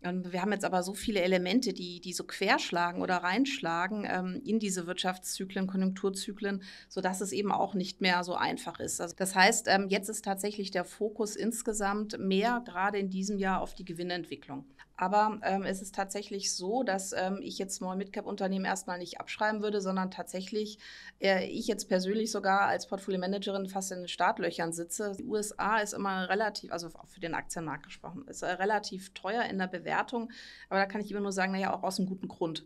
wir haben jetzt aber so viele Elemente, die, die so querschlagen oder reinschlagen ähm, in diese Wirtschaftszyklen, Konjunkturzyklen, sodass es eben auch nicht mehr so einfach ist. Also das heißt, ähm, jetzt ist tatsächlich der Fokus insgesamt mehr gerade in diesem Jahr auf die Gewinnentwicklung. Aber ähm, es ist tatsächlich so, dass ähm, ich jetzt Small Midcap Unternehmen erstmal nicht abschreiben würde, sondern tatsächlich äh, ich jetzt persönlich sogar als Portfolio Managerin fast in den Startlöchern sitze. Die USA ist immer relativ, also für den Aktienmarkt gesprochen, ist äh, relativ teuer in der Bewertung. Aber da kann ich immer nur sagen, naja, auch aus einem guten Grund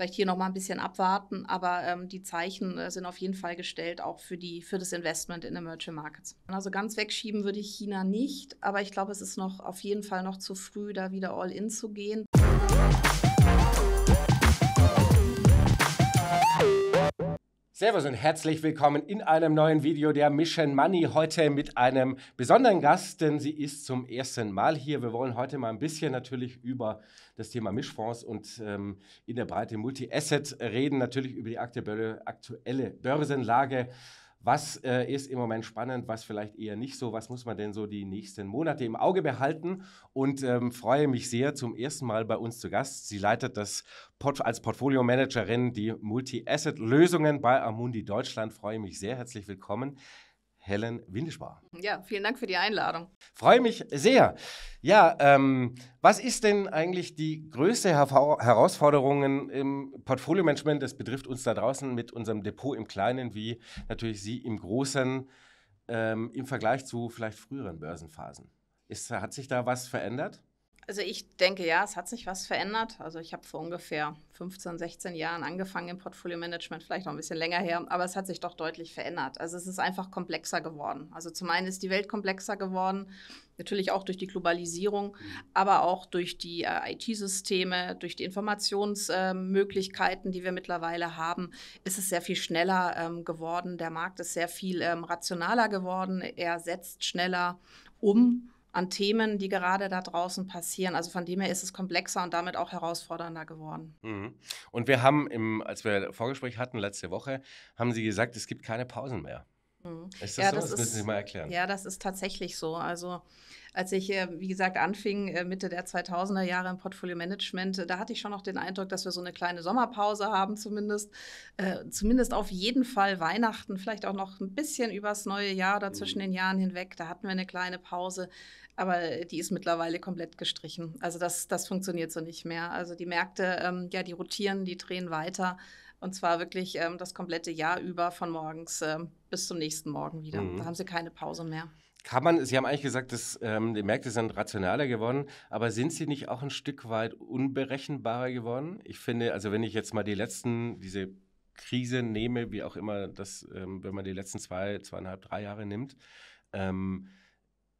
vielleicht hier nochmal ein bisschen abwarten, aber ähm, die Zeichen äh, sind auf jeden Fall gestellt, auch für, die, für das Investment in Emerging Markets. Also ganz wegschieben würde ich China nicht, aber ich glaube, es ist noch auf jeden Fall noch zu früh, da wieder all in zu gehen. Servus und herzlich willkommen in einem neuen Video der Mission Money. Heute mit einem besonderen Gast, denn sie ist zum ersten Mal hier. Wir wollen heute mal ein bisschen natürlich über das Thema Mischfonds und ähm, in der Breite Multi-Asset reden, natürlich über die aktuelle, aktuelle Börsenlage. Was äh, ist im Moment spannend, was vielleicht eher nicht so? Was muss man denn so die nächsten Monate im Auge behalten? Und ähm, freue mich sehr zum ersten Mal bei uns zu Gast. Sie leitet das Port als Portfolio-Managerin die Multi-Asset-Lösungen bei Amundi Deutschland. Freue mich sehr. Herzlich willkommen. Helen Windischbar. Ja, vielen Dank für die Einladung. Freue mich sehr. Ja, ähm, was ist denn eigentlich die größte Herausforderung im Portfolio-Management? Das betrifft uns da draußen mit unserem Depot im Kleinen wie natürlich Sie im Großen ähm, im Vergleich zu vielleicht früheren Börsenphasen. Ist, hat sich da was verändert? Also ich denke, ja, es hat sich was verändert. Also ich habe vor ungefähr 15, 16 Jahren angefangen im Portfolio-Management, vielleicht noch ein bisschen länger her, aber es hat sich doch deutlich verändert. Also es ist einfach komplexer geworden. Also zum einen ist die Welt komplexer geworden, natürlich auch durch die Globalisierung, mhm. aber auch durch die äh, IT-Systeme, durch die Informationsmöglichkeiten, äh, die wir mittlerweile haben, ist es sehr viel schneller ähm, geworden. Der Markt ist sehr viel ähm, rationaler geworden. Er setzt schneller um an Themen, die gerade da draußen passieren. Also von dem her ist es komplexer und damit auch herausfordernder geworden. Mhm. Und wir haben, im, als wir Vorgespräch hatten letzte Woche, haben Sie gesagt, es gibt keine Pausen mehr. Mhm. Ist das ja, so? Das, das müssen ist, Sie mal erklären. Ja, das ist tatsächlich so. Also als ich, äh, wie gesagt, anfing äh, Mitte der 2000er Jahre im Portfolio-Management, äh, da hatte ich schon noch den Eindruck, dass wir so eine kleine Sommerpause haben zumindest. zumindest auf jeden Fall Weihnachten, vielleicht auch noch ein bisschen übers neue Jahr oder zwischen mhm. den Jahren hinweg. Da hatten wir eine kleine Pause, aber die ist mittlerweile komplett gestrichen. Also das, das funktioniert so nicht mehr. Also die Märkte, ähm, ja, die rotieren, die drehen weiter. Und zwar wirklich ähm, das komplette Jahr über von morgens ähm, bis zum nächsten Morgen wieder. Mhm. Da haben sie keine Pause mehr. Kann man, Sie haben eigentlich gesagt, dass ähm, die Märkte sind rationaler geworden, aber sind sie nicht auch ein Stück weit unberechenbarer geworden? Ich finde, also wenn ich jetzt mal die letzten, diese Krise nehme, wie auch immer das, ähm, wenn man die letzten zwei, zweieinhalb, drei Jahre nimmt, ähm,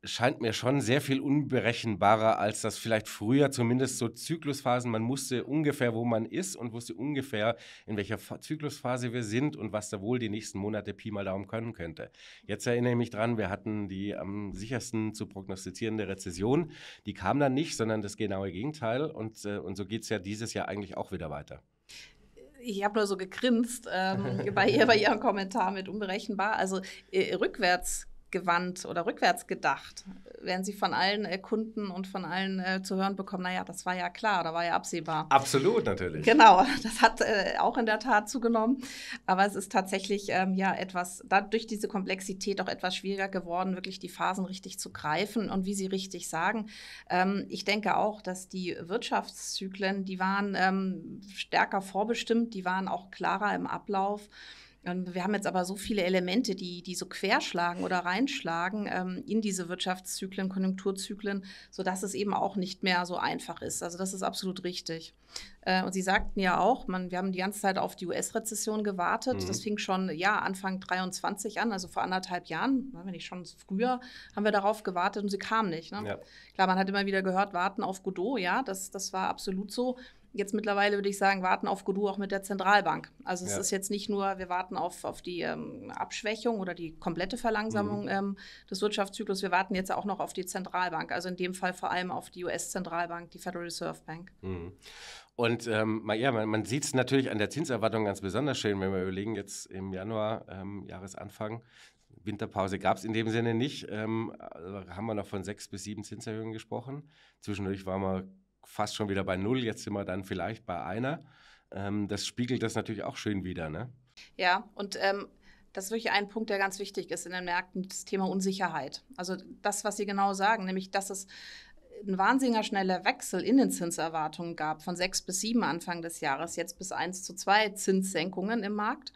scheint mir schon sehr viel unberechenbarer, als das vielleicht früher zumindest so Zyklusphasen. Man wusste ungefähr, wo man ist und wusste ungefähr, in welcher Zyklusphase wir sind und was da wohl die nächsten Monate Pi mal Daumen können könnte. Jetzt erinnere ich mich dran, wir hatten die am sichersten zu prognostizierende Rezession. Die kam dann nicht, sondern das genaue Gegenteil. Und, äh, und so geht es ja dieses Jahr eigentlich auch wieder weiter ich habe nur so gegrinst ähm, bei, ihr, bei Ihrem Kommentar mit unberechenbar. Also äh, rückwärts gewandt oder rückwärts gedacht, werden Sie von allen äh, Kunden und von allen äh, zu hören bekommen, naja, das war ja klar, da war ja absehbar. Absolut, natürlich. Genau, das hat äh, auch in der Tat zugenommen. Aber es ist tatsächlich ähm, ja etwas, dadurch diese Komplexität auch etwas schwieriger geworden, wirklich die Phasen richtig zu greifen und wie Sie richtig sagen. Ähm, ich denke auch, dass die Wirtschaftszyklen, die waren ähm, stärker vorbestimmt, die waren auch klarer im Ablauf. Wir haben jetzt aber so viele Elemente, die, die so querschlagen oder reinschlagen ähm, in diese Wirtschaftszyklen, Konjunkturzyklen, sodass es eben auch nicht mehr so einfach ist. Also das ist absolut richtig. Äh, und Sie sagten ja auch, man, wir haben die ganze Zeit auf die US-Rezession gewartet. Mhm. Das fing schon ja, Anfang 23 an, also vor anderthalb Jahren, wenn nicht schon früher, haben wir darauf gewartet und sie kam nicht. Ne? Ja. Klar, man hat immer wieder gehört, warten auf Godot, ja, das, das war absolut so. Jetzt mittlerweile würde ich sagen, warten auf Guru auch mit der Zentralbank. Also es ja. ist jetzt nicht nur, wir warten auf, auf die ähm, Abschwächung oder die komplette Verlangsamung mhm. ähm, des Wirtschaftszyklus. Wir warten jetzt auch noch auf die Zentralbank. Also in dem Fall vor allem auf die US-Zentralbank, die Federal Reserve Bank. Mhm. Und ähm, ja, man, man sieht es natürlich an der Zinserwartung ganz besonders schön, wenn wir überlegen, jetzt im Januar, ähm, Jahresanfang, Winterpause gab es in dem Sinne nicht. Ähm, also haben wir noch von sechs bis sieben Zinserhöhungen gesprochen. Zwischendurch waren wir fast schon wieder bei null, jetzt sind wir dann vielleicht bei einer. Ähm, das spiegelt das natürlich auch schön wieder, ne? Ja, und ähm, das ist wirklich ein Punkt, der ganz wichtig ist in den Märkten, das Thema Unsicherheit. Also das, was Sie genau sagen, nämlich dass es ein wahnsinniger schneller Wechsel in den Zinserwartungen gab, von sechs bis sieben Anfang des Jahres, jetzt bis eins zu zwei Zinssenkungen im Markt.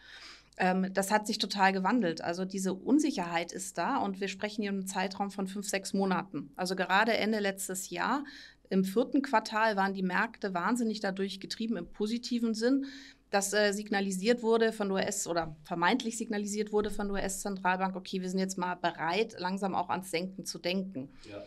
Ähm, das hat sich total gewandelt. Also diese Unsicherheit ist da und wir sprechen hier im Zeitraum von fünf, sechs Monaten. Also gerade Ende letztes Jahr im vierten Quartal waren die Märkte wahnsinnig dadurch getrieben im positiven Sinn, dass äh, signalisiert wurde von US oder vermeintlich signalisiert wurde von US-Zentralbank, okay, wir sind jetzt mal bereit, langsam auch ans Senken zu denken. Ja.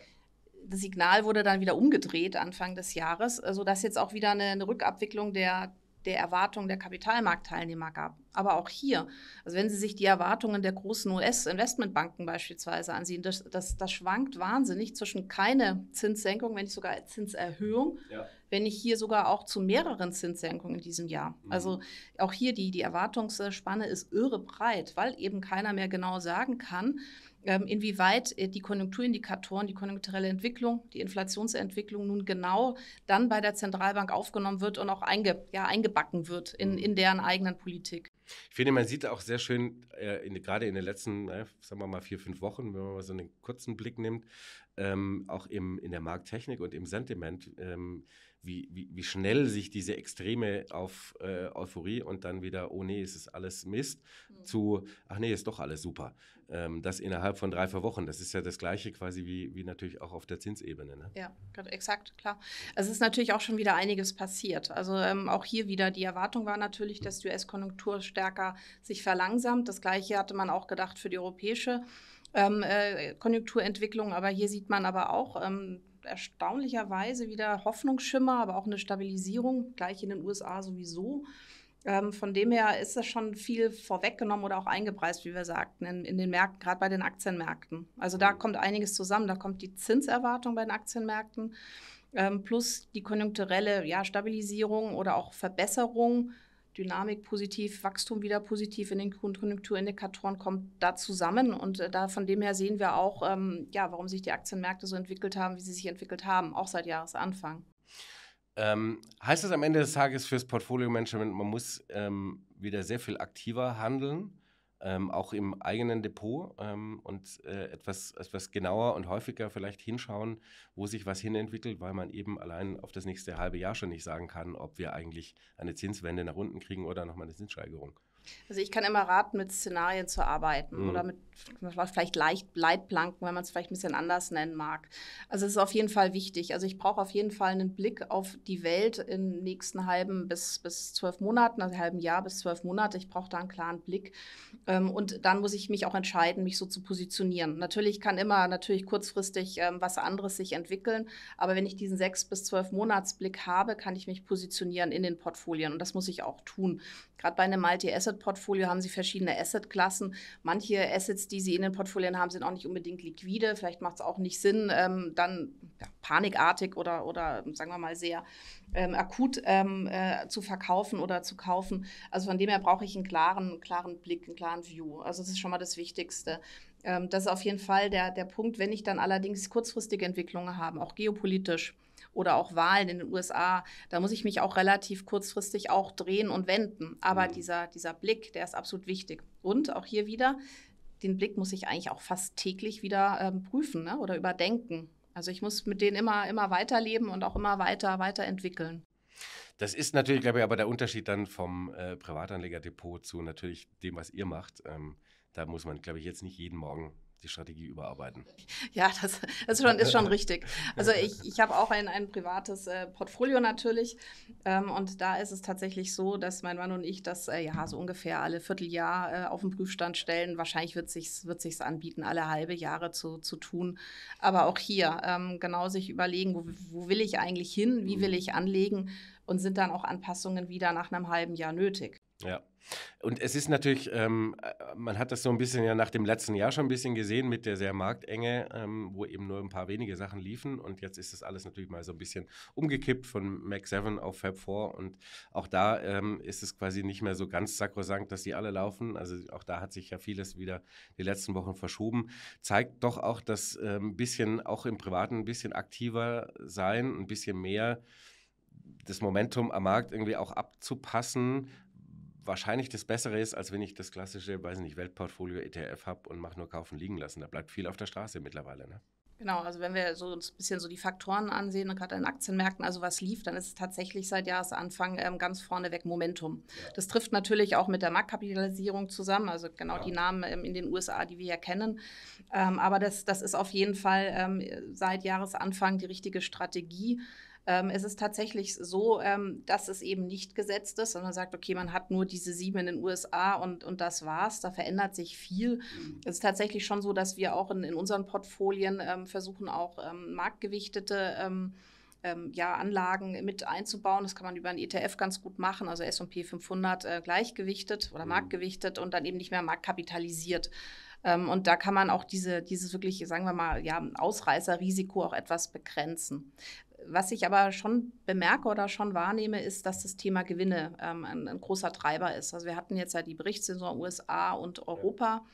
Das Signal wurde dann wieder umgedreht Anfang des Jahres, äh, sodass jetzt auch wieder eine, eine Rückabwicklung der der Erwartungen der Kapitalmarktteilnehmer gab. Aber auch hier, also wenn Sie sich die Erwartungen der großen US-Investmentbanken beispielsweise ansehen, das, das, das, schwankt wahnsinnig zwischen keine Zinssenkung, wenn nicht sogar Zinserhöhung, ja. wenn nicht hier sogar auch zu mehreren Zinssenkungen in diesem Jahr. Mhm. Also auch hier die, die Erwartungsspanne ist irre breit, weil eben keiner mehr genau sagen kann, ähm, inwieweit äh, die Konjunkturindikatoren, die konjunkturelle Entwicklung, die Inflationsentwicklung nun genau dann bei der Zentralbank aufgenommen wird und auch einge, ja, eingebacken wird in, mhm. in deren eigenen Politik. Ich finde, man sieht auch sehr schön, äh, in, gerade in den letzten, äh, sagen wir mal, vier, fünf Wochen, wenn man mal so einen kurzen Blick nimmt, ähm, auch im, in der Markttechnik und im Sentiment, ähm, wie, wie, wie schnell sich diese Extreme auf äh, Euphorie und dann wieder, oh nee, es ist alles Mist, mhm. zu, ach nee, ist doch alles super. Ähm, das innerhalb von drei, vier Wochen. Das ist ja das Gleiche quasi wie, wie natürlich auch auf der Zinsebene. Ne? Ja, exakt, klar. es ist natürlich auch schon wieder einiges passiert. Also ähm, auch hier wieder, die Erwartung war natürlich, dass die US-Konjunktur stärker sich verlangsamt. Das Gleiche hatte man auch gedacht für die europäische. Ähm, äh, Konjunkturentwicklung. Aber hier sieht man aber auch, ähm, erstaunlicherweise wieder Hoffnungsschimmer, aber auch eine Stabilisierung, gleich in den USA sowieso. Ähm, von dem her ist das schon viel vorweggenommen oder auch eingepreist, wie wir sagten, in, in den Märkten, gerade bei den Aktienmärkten. Also da mhm. kommt einiges zusammen. Da kommt die Zinserwartung bei den Aktienmärkten ähm, plus die konjunkturelle ja, Stabilisierung oder auch Verbesserung Dynamik positiv, Wachstum wieder positiv in den Konjunkturindikatoren kommt da zusammen. Und äh, da von dem her sehen wir auch, ähm, ja, warum sich die Aktienmärkte so entwickelt haben, wie sie sich entwickelt haben, auch seit Jahresanfang. Ähm, heißt das am Ende des Tages fürs Portfolio-Management, man muss ähm, wieder sehr viel aktiver handeln? ähm, auch im eigenen Depot ähm, und äh, etwas, etwas genauer und häufiger vielleicht hinschauen, wo sich was hinentwickelt, weil man eben allein auf das nächste halbe Jahr schon nicht sagen kann, ob wir eigentlich eine Zinswende nach unten kriegen oder nochmal eine Zinssteigerung. Also ich kann immer raten, mit Szenarien zu arbeiten mhm. oder mit vielleicht leicht Leitplanken, wenn man es vielleicht ein bisschen anders nennen mag. Also es ist auf jeden Fall wichtig. Also ich brauche auf jeden Fall einen Blick auf die Welt in den nächsten halben bis, bis zwölf Monaten, also halben Jahr bis zwölf Monate. Ich brauche da einen klaren Blick. Ähm, und dann muss ich mich auch entscheiden, mich so zu positionieren. Natürlich kann immer natürlich kurzfristig ähm, was anderes sich entwickeln, aber wenn ich diesen sechs bis zwölf Monatsblick habe, kann ich mich positionieren in den Portfolien. Und das muss ich auch tun. Gerade bei einem Multi-Asset Asset-Portfolio haben Sie verschiedene Asset-Klassen. Manche Assets, die Sie in den Portfolien haben, sind auch nicht unbedingt liquide. Vielleicht macht es auch nicht Sinn, ähm, dann ja, panikartig oder, oder sagen wir mal sehr ähm, akut ähm, äh, zu verkaufen oder zu kaufen. Also von dem her brauche ich einen klaren, klaren Blick, einen klaren View. Also das ist schon mal das Wichtigste. Ähm, das ist auf jeden Fall der, der Punkt, wenn ich dann allerdings kurzfristige Entwicklungen habe, auch geopolitisch oder auch Wahlen in den USA, da muss ich mich auch relativ kurzfristig auch drehen und wenden. Aber mhm. dieser, dieser Blick, der ist absolut wichtig. Und auch hier wieder, den Blick muss ich eigentlich auch fast täglich wieder ähm, prüfen ne? oder überdenken. Also ich muss mit denen immer, immer weiterleben und auch immer weiter, weiterentwickeln. Das ist natürlich, glaube ich, aber der Unterschied dann vom äh, Privatanlegerdepot zu natürlich dem, was ihr macht. Ähm, da muss man, glaube ich, jetzt nicht jeden Morgen die Strategie überarbeiten. Ja, das, das schon, ist schon richtig. Also ich, ich habe auch ein, ein privates äh, Portfolio natürlich. Ähm, und da ist es tatsächlich so, dass mein Mann und ich das äh, ja so ungefähr alle Vierteljahr äh, auf den Prüfstand stellen. Wahrscheinlich wird es sich wird sich's anbieten, alle halbe Jahre zu, zu tun. Aber auch hier ähm, genau sich überlegen, wo, wo will ich eigentlich hin, wie will mhm. ich anlegen und sind dann auch Anpassungen wieder nach einem halben Jahr nötig. Ja, und es ist natürlich, ähm, äh, man hat das so ein bisschen ja nach dem letzten Jahr schon ein bisschen gesehen mit der sehr Marktenge, ähm, wo eben nur ein paar wenige Sachen liefen. Und jetzt ist das alles natürlich mal so ein bisschen umgekippt von Mac 7 auf Fab 4. Und auch da ähm, ist es quasi nicht mehr so ganz sakrosankt, dass die alle laufen. Also auch da hat sich ja vieles wieder die letzten Wochen verschoben. Zeigt doch auch, dass ähm, ein bisschen auch im Privaten ein bisschen aktiver sein, ein bisschen mehr das Momentum am Markt irgendwie auch abzupassen wahrscheinlich das Bessere ist, als wenn ich das klassische, weiß nicht, Weltportfolio ETF habe und mache nur kaufen liegen lassen. Da bleibt viel auf der Straße mittlerweile. Ne? Genau, also wenn wir so ein bisschen so die Faktoren ansehen, gerade an Aktienmärkten, also was lief, dann ist es tatsächlich seit Jahresanfang ähm, ganz vorneweg Momentum. Ja. Das trifft natürlich auch mit der Marktkapitalisierung zusammen, also genau ja. die Namen ähm, in den USA, die wir ja kennen. Ähm, aber das, das ist auf jeden Fall ähm, seit Jahresanfang die richtige Strategie ähm, ist tatsächlich so, ähm, dass es eben nicht gesetzt ist, sondern sagt, okay, man hat nur diese sieben in den USA und, und das war's, da verändert sich viel. Mhm. Es ist tatsächlich schon so, dass wir auch in, in unseren Portfolien ähm, versuchen, auch ähm, marktgewichtete ähm, ähm, ja, Anlagen mit einzubauen. Das kann man über einen ETF ganz gut machen, also SP 500 äh, gleichgewichtet oder mhm. marktgewichtet und dann eben nicht mehr marktkapitalisiert. Ähm, und da kann man auch diese, dieses wirklich, sagen wir mal, ja, Ausreißerrisiko auch etwas begrenzen was ich aber schon bemerke oder schon wahrnehme, ist, dass das Thema Gewinne ähm, ein, ein, großer Treiber ist. Also wir hatten jetzt ja die Berichtssaison USA und Europa. Ja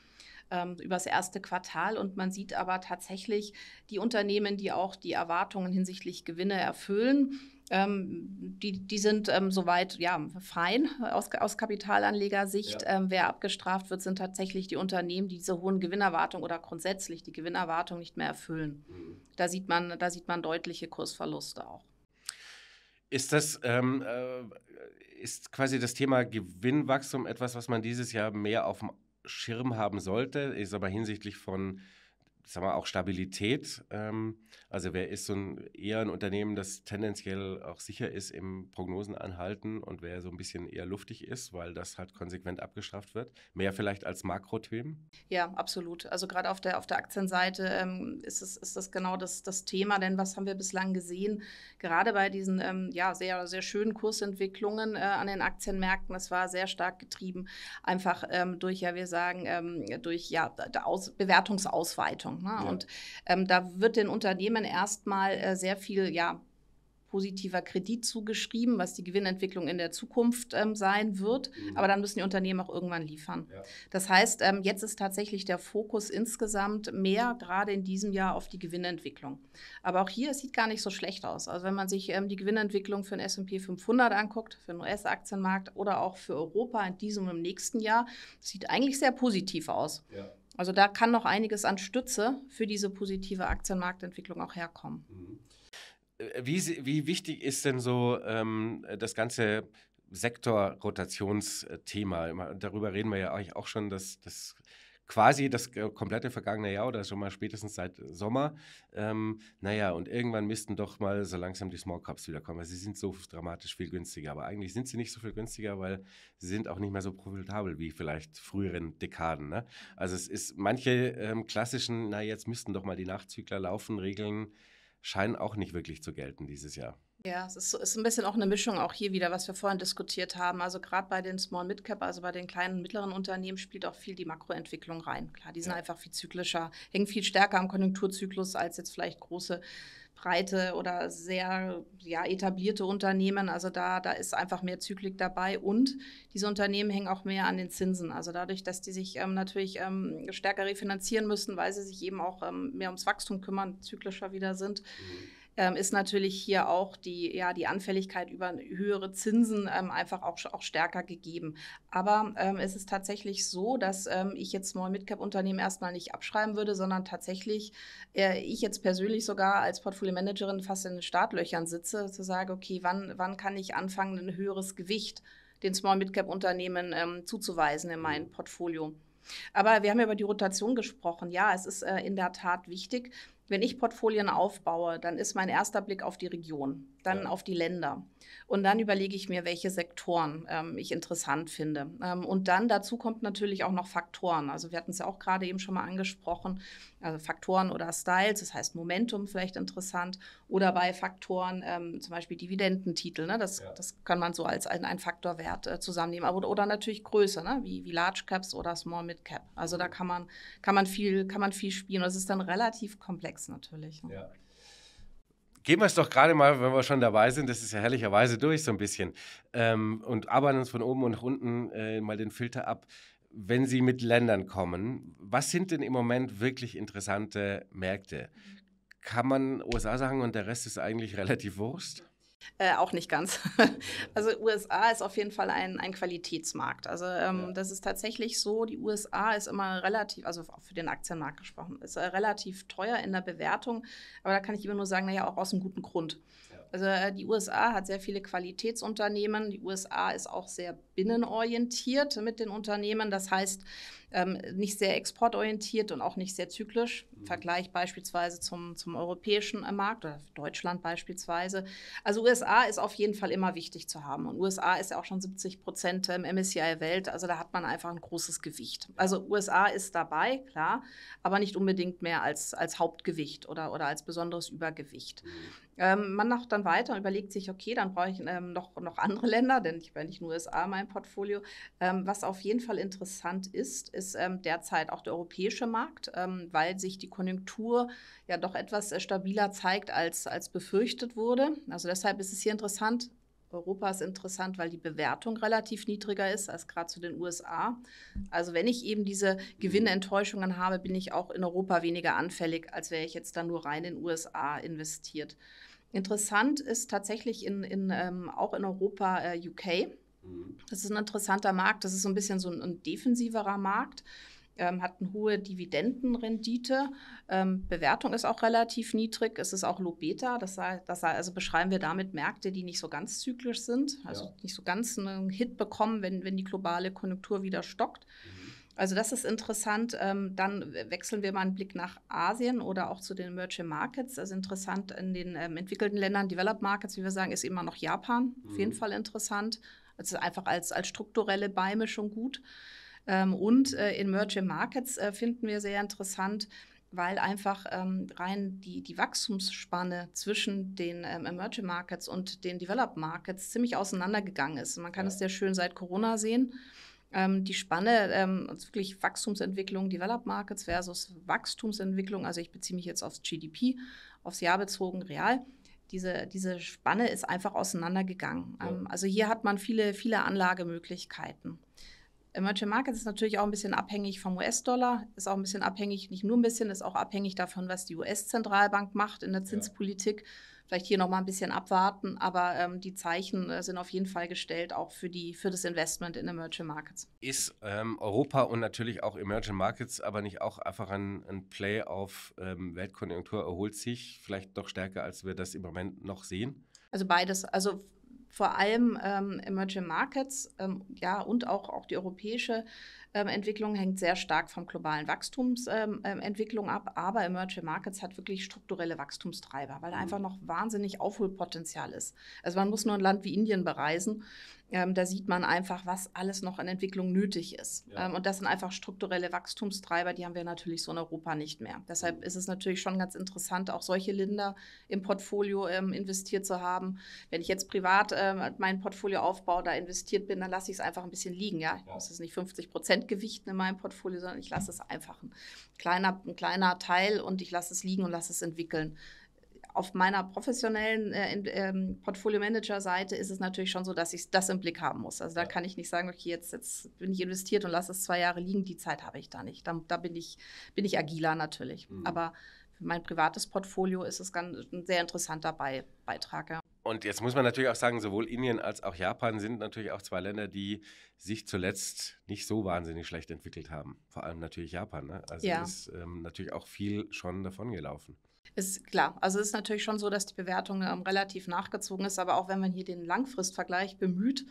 ähm, über das erste Quartal. Und man sieht aber tatsächlich die Unternehmen, die auch die Erwartungen hinsichtlich Gewinne erfüllen, ähm, die, die sind ähm, soweit ja, fein aus, aus Kapitalanlegersicht. Ja. Ähm, wer abgestraft wird, sind tatsächlich die Unternehmen, die diese hohen Gewinnerwartungen oder grundsätzlich die Gewinnerwartung nicht mehr erfüllen. Mhm. Da, sieht man, da sieht man deutliche Kursverluste auch. Ist das ähm, äh, ist quasi das Thema Gewinnwachstum etwas, was man dieses Jahr mehr auf dem Schirm haben sollte? Ist aber hinsichtlich von sag mal, auch Stabilität. Ähm, also wer ist so ein, eher ein Unternehmen, das tendenziell auch sicher ist im Prognosen anhalten und wer so ein bisschen eher luftig ist, weil das halt konsequent abgestraft wird? Mehr vielleicht als Makrothemen? Ja, absolut. Also gerade auf der, auf der Aktienseite ähm, ist, es, ist das genau das, das Thema, denn was haben wir bislang gesehen? Gerade bei diesen ähm, ja, sehr, sehr schönen Kursentwicklungen äh, an den Aktienmärkten, das war sehr stark getrieben, einfach ähm, durch, ja, wir sagen, ähm, durch ja, Aus Bewertungsausweitung. Verantwortung. Ne? Ja. Und ähm, da wird den Unternehmen erstmal äh, sehr viel, ja, positiver Kredit zugeschrieben, was die Gewinnentwicklung in der Zukunft ähm, sein wird. Mhm. Aber dann müssen die Unternehmen auch irgendwann liefern. Ja. Das heißt, ähm, jetzt ist tatsächlich der Fokus insgesamt mehr gerade in diesem Jahr auf die Gewinnentwicklung. Aber auch hier, es sieht gar nicht so schlecht aus. Also wenn man sich ähm, die Gewinnentwicklung für den S&P 500 anguckt, für den US-Aktienmarkt oder auch für Europa in diesem und im nächsten Jahr, sieht eigentlich sehr positiv aus. Ja. Also da kann noch einiges an Stütze für diese positive Aktienmarktentwicklung auch herkommen. Mhm. Äh, wie, wie wichtig ist denn so ähm, das ganze Sektorrotationsthema? Darüber reden wir ja eigentlich auch schon, dass das quasi das komplette vergangene Jahr oder schon mal spätestens seit äh, Sommer. Ähm, naja, und irgendwann müssten doch mal so langsam die Small Caps wiederkommen, weil also sie sind so dramatisch viel günstiger. Aber eigentlich sind sie nicht so viel günstiger, weil sie sind auch nicht mehr so profitabel wie vielleicht früheren Dekaden. Ne? Also es ist manche ähm, klassischen, na jetzt müssten doch mal die Nachzügler laufen, Regeln scheinen auch nicht wirklich zu gelten dieses Jahr. Ja, es ist, ist ein bisschen auch eine Mischung, auch hier wieder, was wir vorhin diskutiert haben. Also gerade bei den Small Mid Cap, also bei den kleinen und mittleren Unternehmen, spielt auch viel die Makroentwicklung rein. Klar, die sind ja. einfach viel zyklischer, hängen viel stärker am Konjunkturzyklus als jetzt vielleicht große breite oder sehr ja, etablierte Unternehmen. Also da, da ist einfach mehr Zyklik dabei und diese Unternehmen hängen auch mehr an den Zinsen. Also dadurch, dass die sich ähm, natürlich ähm, stärker refinanzieren müssen, weil sie sich eben auch ähm, mehr ums Wachstum kümmern, zyklischer wieder sind. Mhm ähm, ist natürlich hier auch die, ja, die Anfälligkeit über höhere Zinsen ähm, einfach auch, auch stärker gegeben. Aber ähm, es ist tatsächlich so, dass ähm, ich jetzt Small Midcap Unternehmen erstmal nicht abschreiben würde, sondern tatsächlich äh, ich jetzt persönlich sogar als Portfolio Managerin fast in den Startlöchern sitze, zu sagen, okay, wann, wann kann ich anfangen, ein höheres Gewicht den Small Midcap Unternehmen ähm, zuzuweisen in mein mhm. Portfolio? Aber wir haben ja über die Rotation gesprochen. Ja, es ist äh, in der Tat wichtig, wenn ich Portfolien aufbaue, dann ist mein erster Blick auf die Region dann ja. auf die Länder. Und dann überlege ich mir, welche Sektoren ähm, ich interessant finde. Ähm, und dann dazu kommt natürlich auch noch Faktoren. Also wir hatten es ja auch gerade eben schon mal angesprochen, also Faktoren oder Styles, das heißt Momentum vielleicht interessant. Oder bei Faktoren, ähm, zum Beispiel Dividendentitel, ne? das, ja. das kann man so als einen Faktorwert äh, zusammennehmen. Aber, oder natürlich Größe, ne? wie, wie Large Caps oder Small Mid Cap. Also da mhm. kann man, kann man, viel, kann man viel spielen. Und es ist dann relativ komplex natürlich. Ne? Ja. Gehen wir es doch gerade mal, wenn wir schon dabei sind, das ist ja herrlicherweise durch so ein bisschen ähm, und arbeiten uns von oben und nach unten äh, mal den Filter ab. Wenn Sie mit Ländern kommen, was sind denn im Moment wirklich interessante Märkte? Kann man USA sagen und der Rest ist eigentlich relativ Wurst? Äh, auch nicht ganz. also USA ist auf jeden Fall ein, ein Qualitätsmarkt. Also ähm, ja. das ist tatsächlich so, die USA ist immer relativ, also auch für den Aktienmarkt gesprochen, ist äh, relativ teuer in der Bewertung. Aber da kann ich immer nur sagen, naja, auch aus einem guten Grund. Also äh, die USA hat sehr viele Qualitätsunternehmen. Die USA ist auch sehr binnenorientiert mit den Unternehmen. Das heißt, ähm, nicht sehr exportorientiert und auch nicht sehr zyklisch. Mhm. Vergleich beispielsweise zum, zum europäischen äh, Markt oder Deutschland beispielsweise. Also USA ist auf jeden Fall immer wichtig zu haben. Und USA ist ja auch schon 70 Prozent im ähm, MSCI Welt. Also da hat man einfach ein großes Gewicht. Also USA ist dabei, klar, aber nicht unbedingt mehr als, als Hauptgewicht oder, oder als besonderes Übergewicht. Mhm. Ähm, man macht dann weiter und überlegt sich, okay, dann brauche ich ähm, noch, noch andere Länder, denn ich bin nicht nur USA in meinem Portfolio. Ähm, was auf jeden Fall interessant ist, ist, ist ähm, derzeit auch der europäische Markt, ähm, weil sich die Konjunktur ja doch etwas äh, stabiler zeigt, als, als befürchtet wurde. Also deshalb ist es hier interessant. Europa ist interessant, weil die Bewertung relativ niedriger ist als gerade zu den USA. Also wenn ich eben diese Gewinnenttäuschungen habe, bin ich auch in Europa weniger anfällig, als wäre ich jetzt dann nur rein in USA investiert. Interessant ist tatsächlich in, in ähm, auch in Europa äh, UK. Mhm. Das ist ein interessanter Markt. Das ist so ein bisschen so ein, ein defensiverer Markt. Ähm, hat eine hohe Dividendenrendite. Ähm, Bewertung ist auch relativ niedrig. Es ist auch Low Beta. Das, sei, das sei, also beschreiben wir damit Märkte, die nicht so ganz zyklisch sind, also ja. nicht so ganz einen Hit bekommen, wenn, wenn die globale Konjunktur wieder stockt. Mhm. Also das ist interessant. Ähm, dann wechseln wir mal einen Blick nach Asien oder auch zu den Emerging Markets. Also interessant in den ähm, entwickelten Ländern, Developed Markets, wie wir sagen, ist immer noch Japan. Mhm. Auf jeden mhm. Fall interessant. Das ist einfach als, als strukturelle Beimischung gut. Ähm, und äh, in Merchant Markets äh, finden wir sehr interessant, weil einfach ähm, rein die, die Wachstumsspanne zwischen den ähm, Emerging Markets und den Developed Markets ziemlich auseinandergegangen ist. Man kann ja. sehr schön seit Corona sehen. Ähm, die Spanne, ähm, also wirklich Wachstumsentwicklung Developed Markets versus Wachstumsentwicklung, also ich beziehe mich jetzt aufs GDP, aufs Jahr bezogen real, diese, diese Spanne ist einfach auseinandergegangen. Ja. Ähm, also hier hat man viele, viele Anlagemöglichkeiten. Emerging Markets ist natürlich auch ein bisschen abhängig vom US-Dollar, ist auch ein bisschen abhängig, nicht nur ein bisschen, ist auch abhängig davon, was die US-Zentralbank macht in der Zinspolitik. Ja vielleicht hier nochmal ein bisschen abwarten, aber ähm, die Zeichen äh, sind auf jeden Fall gestellt, auch für, die, für das Investment in Emerging Markets. Ist ähm, Europa und natürlich auch Emerging Markets aber nicht auch einfach ein, ein Play auf ähm, Weltkonjunktur erholt sich, vielleicht doch stärker, als wir das im Moment noch sehen? Also beides. Also vor allem ähm, Emerging Markets, ähm, ja, und auch, auch die europäische ähm, Entwicklung hängt sehr stark vom globalen Wachstumsentwicklung ähm, ähm, ab, aber Emerging Markets hat wirklich strukturelle Wachstumstreiber, weil da einfach mhm. noch wahnsinnig Aufholpotenzial ist. Also man muss nur ein Land wie Indien bereisen, da sieht man einfach, was alles noch an Entwicklung nötig ist. Ja. und das sind einfach strukturelle Wachstumstreiber, die haben wir natürlich so in Europa nicht mehr. Deshalb mhm. ist es natürlich schon ganz interessant, auch solche Länder im Portfolio investiert zu haben. Wenn ich jetzt privat mein Portfolio aufbaue, da investiert bin, dann lasse ich es einfach ein bisschen liegen. Ja, ich muss es nicht 50 Prozent Gewichten in meinem Portfolio, sondern ich lasse es einfach ein kleiner, ein kleiner Teil und ich lasse es liegen und lasse es entwickeln auf meiner professionellen äh, ähm, Portfolio-Manager-Seite ist es natürlich schon so, dass ich das im Blick haben muss. Also da kann ich nicht sagen, okay, jetzt, jetzt bin ich investiert und lasse es zwei Jahre liegen. Die Zeit habe ich da nicht. Da, da bin, ich, bin ich agiler natürlich. Mhm. Aber für mein privates Portfolio ist es ganz, ein sehr interessanter Be Beitrag. Ja. Und jetzt muss man natürlich auch sagen, sowohl Indien als auch Japan sind natürlich auch zwei Länder, die sich zuletzt nicht so wahnsinnig schlecht entwickelt haben. Vor allem natürlich Japan. Ne? Also ja. ist ähm, natürlich auch viel schon davon gelaufen. Ist klar. Also es ist natürlich schon so, dass die Bewertung ähm, relativ nachgezogen ist, aber auch wenn man hier den Langfristvergleich bemüht,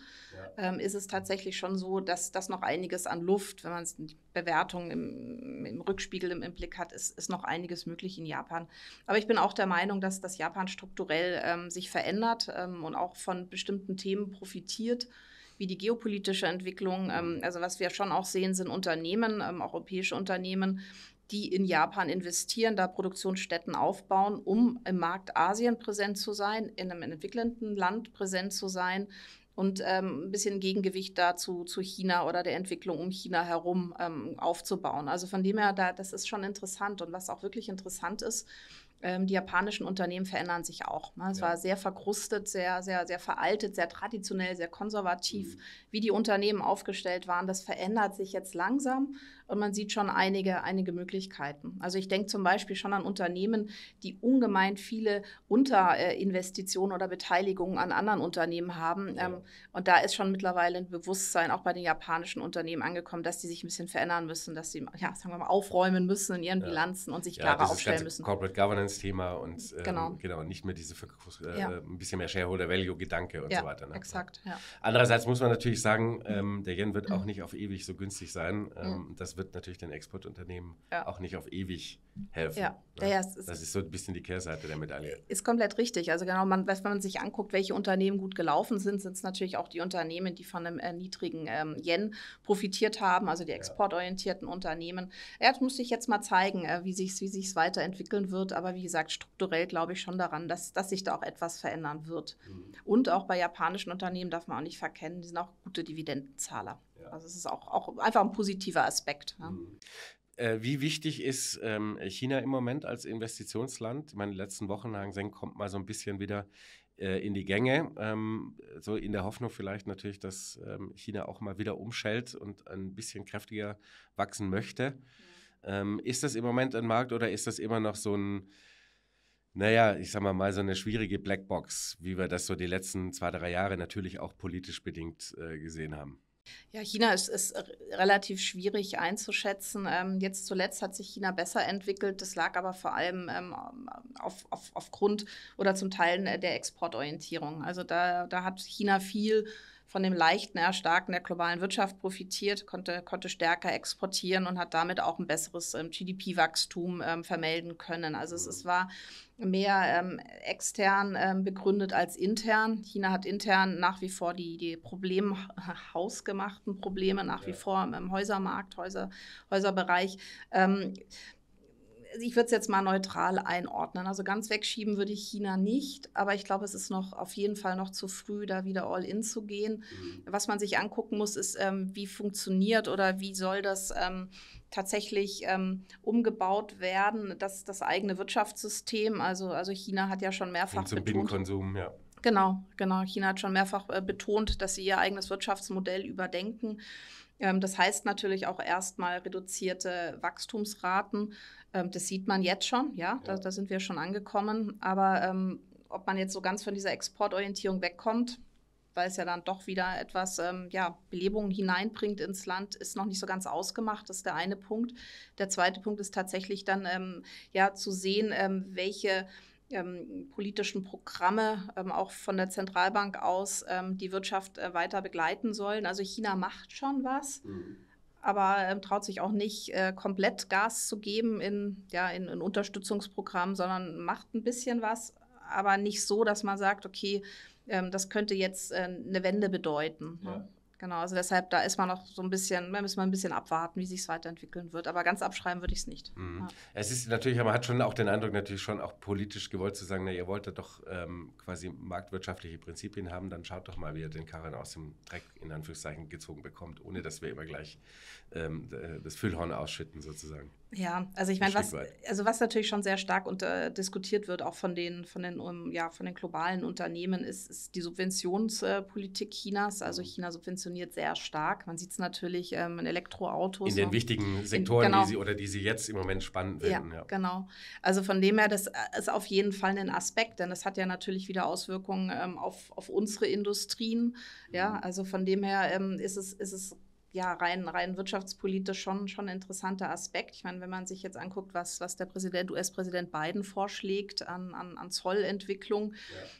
ja. ähm, ist es tatsächlich schon so, dass das noch einiges an Luft, wenn man die Bewertung im, im Rückspiegel im, im, Blick hat, ist, ist noch einiges möglich in Japan. Aber ich bin auch der Meinung, dass das Japan strukturell ähm, sich verändert ähm, und auch von bestimmten Themen profitiert wie die geopolitische Entwicklung. Ähm, also was wir schon auch sehen, sind Unternehmen, auch ähm, europäische Unternehmen, die in Japan investieren, da Produktionsstätten aufbauen, um im Markt Asien präsent zu sein, in einem entwickelnden Land präsent zu sein und ähm, ein bisschen Gegengewicht dazu zu China oder der Entwicklung um China herum ähm, aufzubauen. Also von dem her, da, das ist schon interessant. Und was auch wirklich interessant ist, ähm, die japanischen Unternehmen verändern sich auch. Ne? Es ja. war sehr verkrustet, sehr, sehr, sehr veraltet, sehr traditionell, sehr konservativ, mhm. wie die Unternehmen aufgestellt waren. Das verändert sich jetzt langsam. Und man sieht schon einige, einige Möglichkeiten. Also ich denke zum Beispiel schon an Unternehmen, die ungemein viele Unterinvestitionen äh, oder Beteiligungen an anderen Unternehmen haben. Ja. Ähm, und da ist schon mittlerweile ein Bewusstsein auch bei den japanischen Unternehmen angekommen, dass die sich ein bisschen verändern müssen, dass sie, ja, sagen wir mal, aufräumen müssen in ihren ja. Bilanzen und sich ja, klarer aufstellen ganze müssen. Corporate Governance Thema und hm, ähm, genau. genau. nicht mehr diese äh, ja. ein bisschen mehr Shareholder Value Gedanke und ja, so weiter. Ne? Exakt. Andererseits muss man natürlich sagen, hm. ähm, der Yen wird hm. auch nicht auf ewig so günstig sein. Ähm, das das wird natürlich den Exportunternehmen ja. auch nicht auf ewig helfen. Ja. Ne? ja ist das ist so ein bisschen die Kehrseite der Medaille. Ist komplett richtig. Also genau, man, wenn man sich anguckt, welche Unternehmen gut gelaufen sind, sind es natürlich auch die Unternehmen, die von einem äh, niedrigen ähm, Yen profitiert haben, also die exportorientierten Unternehmen. Ja, das muss ich jetzt mal zeigen, äh, wie sich es wie sich's weiterentwickeln wird. Aber wie gesagt, strukturell glaube ich schon daran, dass, dass sich da auch etwas verändern wird. Mhm. Und auch bei japanischen Unternehmen darf man auch nicht verkennen, die sind auch gute Dividendenzahler. Also es ist auch, auch einfach ein positiver Aspekt. Ne? Mhm. Äh, wie wichtig ist ähm, China im Moment als Investitionsland? in den letzten Wochen, Hang Seng kommt mal so ein bisschen wieder äh, in die Gänge, ähm, so in der Hoffnung vielleicht natürlich, dass ähm, China auch mal wieder umschellt und ein bisschen kräftiger wachsen möchte. ist das im Moment ein Markt oder ist das immer noch so ein, naja, ich sag mal mal so eine schwierige Blackbox, wie wir das so die letzten zwei, drei Jahre natürlich auch politisch bedingt äh, gesehen haben? Ja, China ist, ist äh, relativ schwierig einzuschätzen. Ähm, jetzt zuletzt hat sich China besser entwickelt. Das lag aber vor allem ähm, auf, auf, aufgrund oder zum Teil äh, der Exportorientierung. Also da, da hat China viel von dem leichten Erstarken der globalen Wirtschaft profitiert, konnte, konnte stärker exportieren und hat damit auch ein besseres ähm, GDP-Wachstum ähm, vermelden können. Also es, es mhm. war mehr ähm, extern ähm, begründet als intern. China hat intern nach wie vor die, die Probleme, hausgemachten Probleme nach ja. wie vor im, im Häusermarkt, Häuser, Häuserbereich. Ähm, also ich würde es jetzt mal neutral einordnen. Also ganz wegschieben würde ich China nicht, aber ich glaube, es ist noch auf jeden Fall noch zu früh, da wieder all in zu gehen. Mhm. Was man sich angucken muss, ist, ähm, wie funktioniert oder wie soll das ähm, tatsächlich ähm, umgebaut werden, dass das eigene Wirtschaftssystem. Also, also China hat ja schon mehrfach. Und zum Binnenkonsum, ja. Genau, genau. China hat schon mehrfach äh, betont, dass sie ihr eigenes Wirtschaftsmodell überdenken ähm, das heißt natürlich auch erstmal reduzierte Wachstumsraten. Ähm, das sieht man jetzt schon, ja, da, da sind wir schon angekommen. Aber ähm, ob man jetzt so ganz von dieser Exportorientierung wegkommt, weil es ja dann doch wieder etwas ähm, ja, Belebung hineinbringt ins Land, ist noch nicht so ganz ausgemacht. Das ist der eine Punkt. Der zweite Punkt ist tatsächlich dann ähm, ja zu sehen, ähm, welche ähm, politischen Programme auch von der Zentralbank aus die Wirtschaft äh, weiter begleiten sollen. Also China macht schon was. Mhm aber ähm, traut sich auch nicht, äh, komplett Gas zu geben in, ja, in, in Unterstützungsprogrammen, sondern macht ein bisschen was, aber nicht so, dass man sagt, okay, ähm, das könnte jetzt äh, eine Wende bedeuten. Ne? Ja. Genau, also deshalb, da ist man noch so ein bisschen, da müssen wir ein bisschen abwarten, wie sich es weiterentwickeln wird. Aber ganz abschreiben würde ich es nicht. Mhm. Ja. Es ist natürlich, man hat schon auch den Eindruck, natürlich schon auch politisch gewollt zu sagen, na, ihr wollt wolltet doch ähm, quasi marktwirtschaftliche Prinzipien haben, dann schaut doch mal, wie ihr den Karren aus dem Dreck in Anführungszeichen gezogen bekommt, ohne dass wir immer gleich ähm, das Füllhorn ausschütten sozusagen. Ja, also ich meine, was, also was natürlich schon sehr stark unter, äh, diskutiert wird, auch von den, von den, um, ähm, ja, von den globalen Unternehmen, ist, ist die Subventionspolitik Chinas. Also mhm. China subventioniert sehr stark. Man sieht es natürlich ähm, in Elektroautos. In den noch. Ne? wichtigen Sektoren, in, genau. die sie oder die sie jetzt im Moment spannend finden. Ja, ja, genau. Also von dem her, das äh, ist auf jeden Fall ein Aspekt, denn das hat ja natürlich wieder Auswirkungen ähm, auf, auf unsere Industrien. Ja, mhm. also von dem her ähm, ist, es, ist es ja, rein, rein wirtschaftspolitisch schon, ein interessanter Aspekt. Ich meine, wenn man sich jetzt anguckt, was, was der Präsident, US-Präsident Biden vorschlägt an, an, an Zollentwicklung, ja.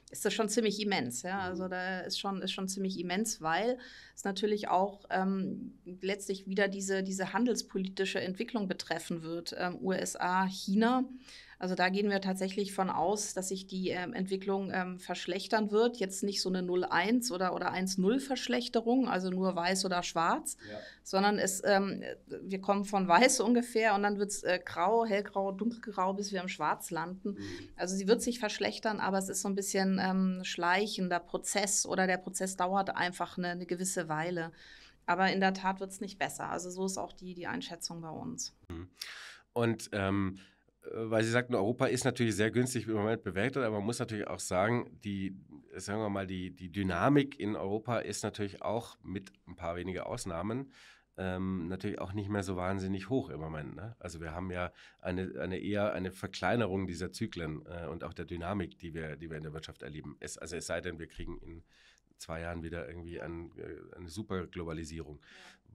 ist das schon ziemlich immens. Ja? Mhm. Also da ist schon, ist schon ziemlich immens, weil es natürlich auch ähm, letztlich wieder diese, diese handelspolitische Entwicklung betreffen wird. Ähm, USA, China. Also da gehen wir tatsächlich von aus, dass sich die ähm, Entwicklung ähm, verschlechtern wird. Jetzt nicht so eine 0-1 oder, oder 1-0-Verschlechterung, also nur weiß oder schwarz, ja. sondern es, ähm, wir kommen von weiß ungefähr und dann wird es äh, grau, hellgrau, dunkelgrau, bis wir im Schwarz landen. Mhm. Also sie wird sich verschlechtern, aber es ist so ein bisschen ähm, schleichender Prozess oder der Prozess dauert einfach eine, eine gewisse Weile. Aber in der Tat wird es nicht besser. Also so ist auch die, die Einschätzung bei uns. Mhm. Und ähm, äh, weil Sie sagten, Europa ist natürlich sehr günstig im Moment bewertet, aber man muss natürlich auch sagen, die, sagen wir mal, die, die Dynamik in Europa ist natürlich auch mit ein paar wenigen Ausnahmen ähm, natürlich auch nicht mehr so wahnsinnig hoch im Moment. Ne? Also wir haben ja eine, eine eher eine Verkleinerung dieser Zyklen äh, und auch der Dynamik, die wir, die wir in der Wirtschaft erleben. Es, also es sei denn, wir kriegen in zwei Jahren wieder irgendwie ein, äh, eine Superglobalisierung,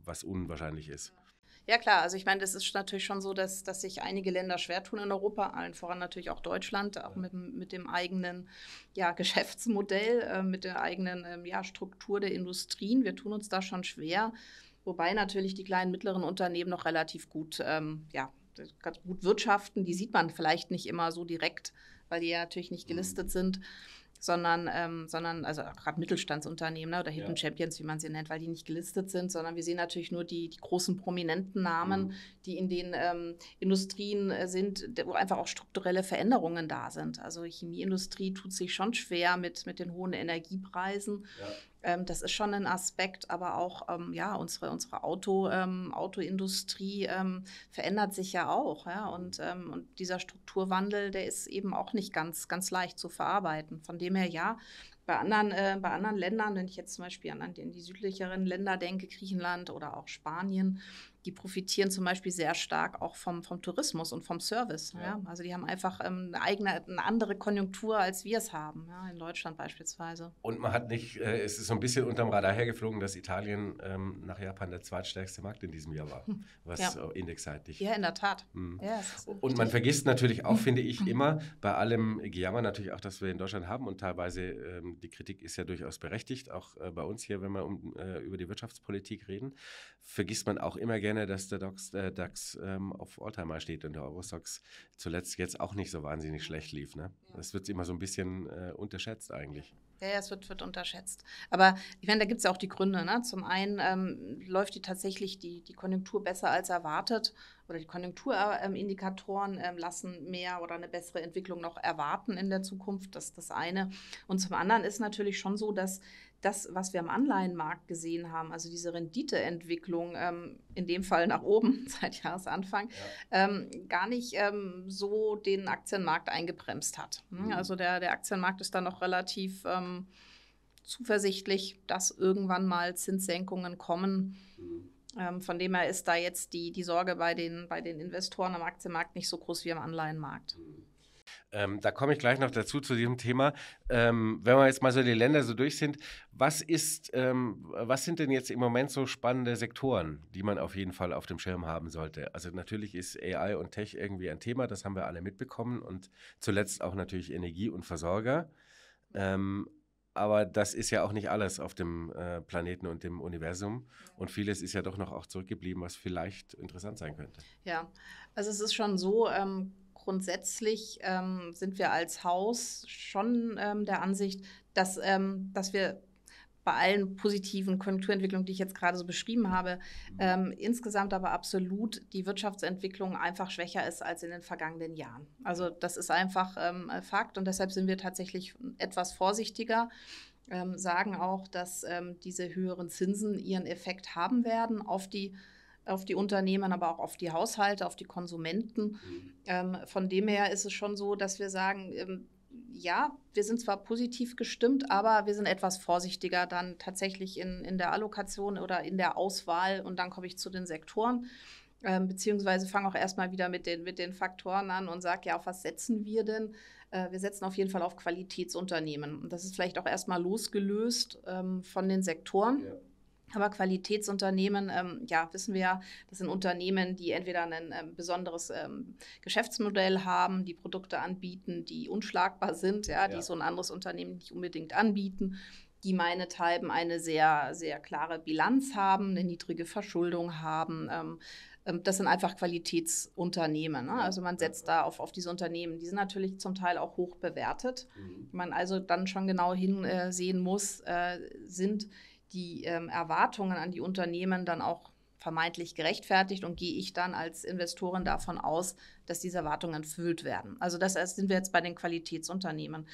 was unwahrscheinlich ist. Ja. Ja klar, also ich meine, das ist natürlich schon so, dass, dass sich einige Länder schwer tun in Europa, allen voran natürlich auch Deutschland, auch mit, mit dem eigenen ja, Geschäftsmodell, äh, mit der eigenen ähm, ja, Struktur der Industrien. Wir tun uns da schon schwer, wobei natürlich die kleinen, mittleren Unternehmen noch relativ gut, ähm, ja, ganz gut wirtschaften. Die sieht man vielleicht nicht immer so direkt, weil die ja natürlich nicht mhm. gelistet sind sondern, ähm, sondern also gerade Mittelstandsunternehmen ne, oder Hidden ja. Champions, wie man sie nennt, weil die nicht gelistet sind, sondern wir sehen natürlich nur die, die großen prominenten Namen, mhm. die in den ähm, Industrien äh, sind, wo einfach auch strukturelle Veränderungen da sind. Also Chemieindustrie tut sich schon schwer mit, mit den hohen Energiepreisen. Ja. Ähm, das ist schon ein Aspekt, aber auch ähm, ja, unsere, unsere Auto, ähm, Autoindustrie ähm, verändert sich ja auch. Ja? Und, ähm, und dieser Strukturwandel, der ist eben auch nicht ganz, ganz leicht zu verarbeiten. Von dem her ja, bei anderen, äh, bei anderen Ländern, wenn ich jetzt zum Beispiel an, an die südlicheren Länder denke, Griechenland oder auch Spanien, die profitieren zum Beispiel sehr stark auch vom, vom Tourismus und vom Service. Ja. Ja? Also die haben einfach ähm, eine, eigene, eine andere Konjunktur, als wir es haben, ja? in Deutschland beispielsweise. Und man hat nicht, äh, es ist so ein bisschen unterm Radar hergeflogen, dass Italien ähm, nach Japan der zweitstärkste Markt in diesem Jahr war, hm. was ja. Äh, indexseitig. Ja, in der Tat. Mhm. und man vergisst natürlich auch, finde ich, immer bei allem Gejammer natürlich auch, dass wir in Deutschland haben und teilweise ähm, die Kritik ist ja durchaus berechtigt, auch äh, bei uns hier, wenn wir um, äh, über die Wirtschaftspolitik reden, vergisst man auch immer gerne, keiner, dass der DAX, äh, DAX ähm, auf Alltimer steht und der Eurostox zuletzt jetzt auch nicht so wahnsinnig schlecht lief. Ne? Ja. Das wird immer so ein bisschen äh, unterschätzt eigentlich. Ja, ja, es wird, wird unterschätzt. Aber ich meine, da gibt es ja auch die Gründe. Ne? Zum einen ähm, läuft die tatsächlich die, die Konjunktur besser als erwartet oder die Konjunkturindikatoren ähm, lassen mehr oder eine bessere Entwicklung noch erwarten in der Zukunft. Das ist das eine. Und zum anderen ist natürlich schon so, dass das, was wir am Anleihenmarkt gesehen haben, also diese Renditeentwicklung, ähm, in dem Fall nach oben seit Jahresanfang, ja. ähm, gar nicht ähm, so den Aktienmarkt eingebremst hat. Ne? Mhm. Also der, der Aktienmarkt ist da noch relativ ähm, zuversichtlich, dass irgendwann mal Zinssenkungen kommen. Mhm. Ähm, von dem her ist da jetzt die, die Sorge bei den, bei den Investoren am Aktienmarkt nicht so groß wie am Anleihenmarkt. Mhm. Ähm, da komme ich gleich noch dazu zu diesem Thema. Ähm, wenn wir jetzt mal so die Länder so durch sind, was ist, ähm, was sind denn jetzt im Moment so spannende Sektoren, die man auf jeden Fall auf dem Schirm haben sollte? Also natürlich ist AI und Tech irgendwie ein Thema, das haben wir alle mitbekommen und zuletzt auch natürlich Energie und Versorger. Ähm, aber das ist ja auch nicht alles auf dem äh, Planeten und dem Universum. Und vieles ist ja doch noch auch zurückgeblieben, was vielleicht interessant sein könnte. Ja, also es ist schon so, ähm, grundsätzlich ähm, sind wir als Haus schon ähm, der Ansicht, dass, ähm, dass wir bei allen positiven Konjunkturentwicklungen, die ich jetzt gerade so beschrieben mhm. habe, mhm. ähm, insgesamt aber absolut die Wirtschaftsentwicklung einfach schwächer ist als in den vergangenen Jahren. Also das ist einfach ähm, äh, Fakt und deshalb sind wir tatsächlich etwas vorsichtiger. Ähm, sagen mhm. auch, dass ähm, diese höheren Zinsen ihren Effekt haben werden auf die auf die Unternehmen, aber auch auf die Haushalte, auf die Konsumenten. Mhm. Ähm, von dem her ist es schon so, dass wir sagen, ähm, ja, wir sind zwar positiv gestimmt, aber wir sind etwas vorsichtiger dann tatsächlich in, in der Allokation oder in der Auswahl. Und dann komme ich zu den Sektoren. Ähm, beziehungsweise fange auch erstmal wieder mit den, mit den Faktoren an und sage, ja, auf was setzen wir denn? Äh, wir setzen auf jeden Fall auf Qualitätsunternehmen. Und das ist vielleicht auch erstmal losgelöst ähm, von den Sektoren. Ja. Aber Qualitätsunternehmen, ähm, ja, wissen wir ja, das sind Unternehmen, die entweder ein ähm, besonderes ähm, Geschäftsmodell haben, die Produkte anbieten, die unschlagbar sind, ja, ja. die so ein anderes Unternehmen nicht unbedingt anbieten, die meinethalben eine sehr, sehr klare Bilanz haben, eine niedrige Verschuldung haben. Ähm, ähm, das sind einfach Qualitätsunternehmen. Ne? Also man setzt da auf, auf diese Unternehmen. Die sind natürlich zum Teil auch hoch bewertet. Mhm. Man also dann schon genau hinsehen äh, muss, äh, sind die ähm, Erwartungen an die Unternehmen dann auch vermeintlich gerechtfertigt und gehe ich dann als Investorin davon aus, dass diese Erwartungen erfüllt werden. Also das sind wir jetzt bei den Qualitätsunternehmen.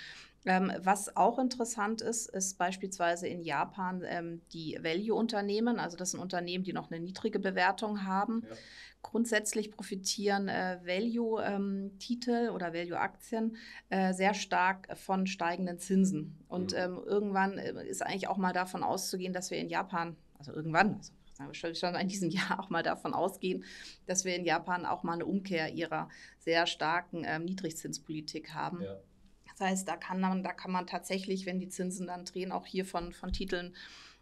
Ähm, was auch interessant ist, ist beispielsweise in Japan ähm, die Value-Unternehmen, also das sind Unternehmen, die noch eine niedrige Bewertung haben. Ja. Grundsätzlich profitieren äh, Value-Titel ähm, oder Value-Aktien äh, sehr stark von steigenden Zinsen. Und mhm. ähm, irgendwann äh, ist eigentlich auch mal davon auszugehen, dass wir in Japan, also irgendwann, also ich wir schon in diesem Jahr auch mal davon ausgehen, dass wir in Japan auch mal eine Umkehr ihrer sehr starken ähm, Niedrigzinspolitik haben. Ja. Das heißt, da kann man, da kann man tatsächlich, wenn die Zinsen dann drehen, auch hier von, von Titeln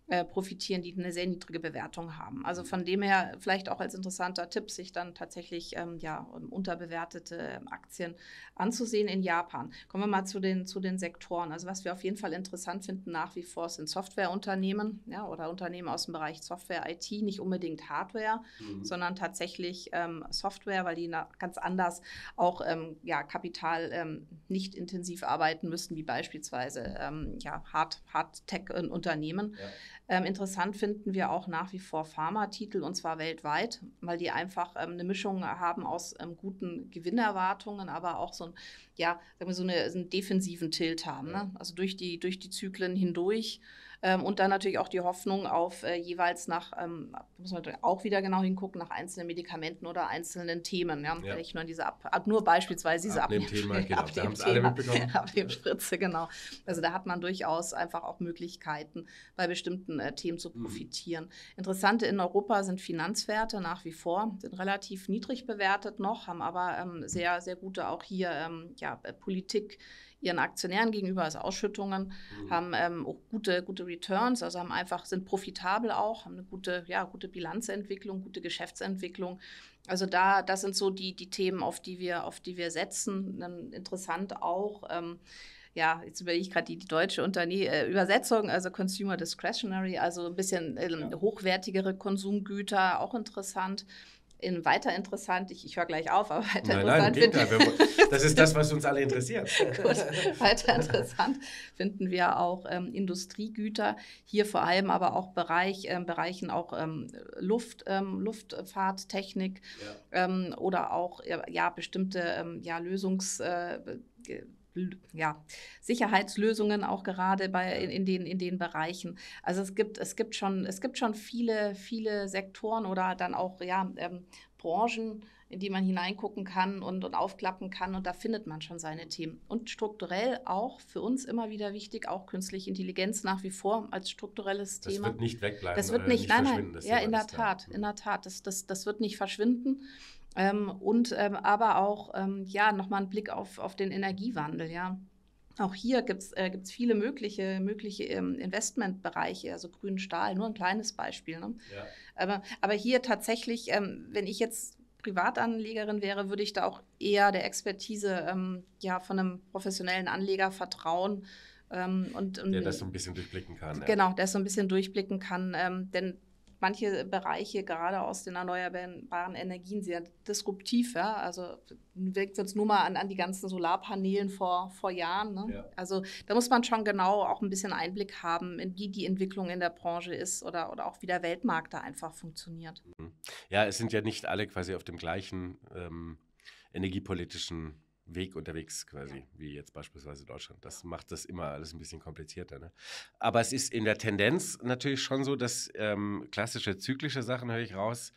äh, profitieren, die eine sehr niedrige Bewertung haben. Also mhm. von dem her vielleicht auch als interessanter Tipp, sich dann tatsächlich ähm, ja, ähm, unterbewertete ähm, Aktien anzusehen in Japan. Kommen wir mal zu den, zu den Sektoren. Also was wir auf jeden Fall interessant finden nach wie vor sind Softwareunternehmen ja, oder Unternehmen aus dem Bereich Software, IT, nicht unbedingt Hardware, mhm. sondern tatsächlich ähm, Software, weil die na, ganz anders auch ähm, ja, Kapital ähm, nicht intensiv arbeiten müssen, wie beispielsweise ähm, ja, Hard, tech unternehmen Ja. Ähm, interessant finden wir auch nach wie vor Pharma-Titel und zwar weltweit, weil die einfach ähm, eine Mischung haben aus ähm, guten Gewinnerwartungen, aber auch so, ein, ja, sagen wir so, eine, so einen defensiven Tilt haben. Ne? Also durch die, durch die Zyklen hindurch ähm, und dann natürlich auch die Hoffnung auf äh, jeweils nach, ähm, muss man auch wieder genau hingucken, nach einzelnen Medikamenten oder einzelnen Themen. Ja? ja. Nicht nur, diese Ab ab nur beispielsweise diese Abnehmspritze. Abnehm ab genau. Abnehm alle mitbekommen. Abnehmspritze, genau. Also da hat man durchaus einfach auch Möglichkeiten, bei bestimmten äh, Themen zu mhm. profitieren. Mhm. Interessante in Europa sind Finanzwerte nach wie vor, sind relativ niedrig bewertet noch, haben aber ähm, sehr, sehr gute auch hier ähm, ja, äh, Politik ihren Aktionären gegenüber, als Ausschüttungen, mhm. haben ähm, auch gute, gute Returns, also haben einfach, sind profitabel auch, haben eine gute, ja, gute Bilanzentwicklung, gute Geschäftsentwicklung. Also da, das sind so die, die Themen, auf die wir, auf die wir setzen. Dann interessant auch, ähm, ja, jetzt überlege ich gerade die, die, deutsche Unterne äh, Übersetzung, also Consumer Discretionary, also ein bisschen ähm, hochwertigere Konsumgüter, auch interessant in weiter interessant, ich, ich höre gleich auf, aber weiter nein, interessant. Nein, finde, das ist das, was uns alle interessiert. Gut, weiter interessant finden wir auch ähm, Industriegüter, hier vor allem aber auch Bereich, ähm, Bereichen auch ähm, Luft, ähm, Luftfahrttechnik ja. Ähm, oder auch ja, bestimmte ähm, ja, Lösungs. Äh, ja, Sicherheitslösungen auch gerade bei, in, in, den, in den Bereichen. Also es gibt, es gibt schon, es gibt schon viele, viele Sektoren oder dann auch ja, ähm, Branchen, in die man hineingucken kann und, und aufklappen kann. Und da findet man schon seine Themen. Und strukturell auch für uns immer wieder wichtig, auch künstliche Intelligenz nach wie vor als strukturelles das Thema. Das wird nicht wegbleiben. Das wird äh, nicht, äh, nicht nein, nein. Ja, in der Tat, in der Tat. Das, das, das wird nicht verschwinden. Ähm, und ähm, aber auch ähm, ja, nochmal einen Blick auf, auf den Energiewandel, ja. Auch hier gibt es äh, viele mögliche, mögliche ähm, Investmentbereiche, also grünen Stahl, nur ein kleines Beispiel. Ne? Ja. Aber, aber hier tatsächlich, ähm, wenn ich jetzt Privatanlegerin wäre, würde ich da auch eher der Expertise ähm, ja, von einem professionellen Anleger vertrauen. Ähm, und, und, der das so ein bisschen durchblicken kann. Genau, ja. der das so ein bisschen durchblicken kann. denn manche Bereiche gerade aus den erneuerbaren Energien sehr disruptiv. Ja? Also wirkt es uns nur mal an, an die ganzen Solarpanelen vor, vor Jahren. Ne? Ja. Also da muss man schon genau auch ein bisschen Einblick haben, wie die Entwicklung in der Branche ist oder, oder auch wie der Weltmarkt da einfach funktioniert. Mhm. Ja, es sind ja nicht alle quasi auf dem gleichen ähm, energiepolitischen Weg unterwegs quasi, ja. wie jetzt beispielsweise Deutschland. Das ja. macht das immer alles ein bisschen komplizierter. Ne? Aber es ist in der Tendenz natürlich schon so, dass ähm, klassische zyklische Sachen, höre ich raus,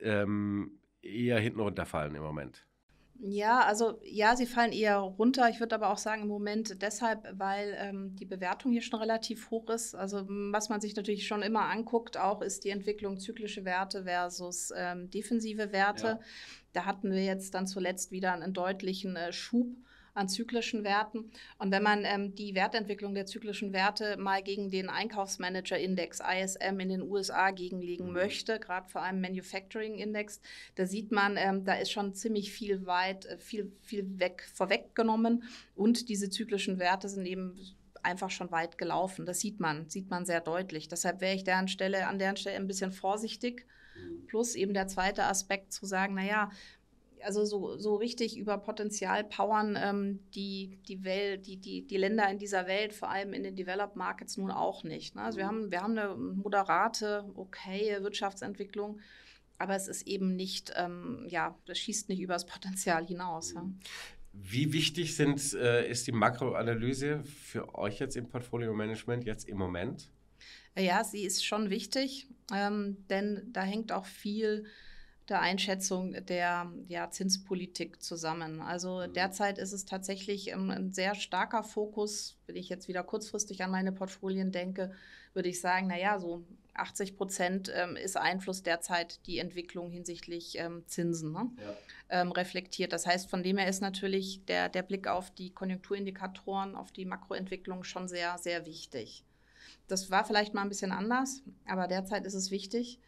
ähm, eher hinten runterfallen im Moment. Ja, also ja, sie fallen eher runter. Ich würde aber auch sagen, im Moment deshalb, weil ähm, die Bewertung hier schon relativ hoch ist. Also was man sich natürlich schon immer anguckt, auch ist die Entwicklung zyklische Werte versus ähm, defensive Werte. Ja. Da hatten wir jetzt dann zuletzt wieder einen deutlichen äh, Schub an zyklischen Werten. Und wenn man ähm, die Wertentwicklung der zyklischen Werte mal gegen den Einkaufsmanager-Index ISM in den USA gegenlegen mhm. möchte, gerade vor allem Manufacturing-Index, da sieht man, ähm, da ist schon ziemlich viel weit, äh, viel, viel weg, vorweggenommen. Und diese zyklischen Werte sind eben einfach schon weit gelaufen. Das sieht man, sieht man sehr deutlich. Deshalb wäre ich deren Stelle, an deren Stelle ein bisschen vorsichtig Plus eben der zweite Aspekt zu sagen, naja, also so, so richtig über Potenzial powern ähm, die, die, Welt, die, die, die Länder in dieser Welt, vor allem in den Developed Markets, nun auch nicht. Ne? Also wir mhm. haben, wir haben eine moderate, okaye Wirtschaftsentwicklung, aber es ist eben nicht, ähm, ja, das schießt nicht über das Potenzial hinaus. Ja? Mhm. Wie wichtig sind, äh, ist die Makroanalyse für euch jetzt im Portfolio Management jetzt im Moment? Ja, sie ist schon wichtig, ähm, denn da hängt auch viel der Einschätzung der ja, Zinspolitik zusammen. Also mhm. derzeit ist es tatsächlich ein, ähm, ein, sehr starker Fokus, wenn ich jetzt wieder kurzfristig an meine Portfolien denke, würde ich sagen, naja, so 80 Prozent ähm, ist Einfluss derzeit die Entwicklung hinsichtlich ähm, Zinsen ne? ja. ähm, reflektiert. Das heißt, von dem her ist natürlich der, der Blick auf die Konjunkturindikatoren, auf die Makroentwicklung schon sehr, sehr wichtig. Das war vielleicht mal ein bisschen anders, aber derzeit ist es wichtig.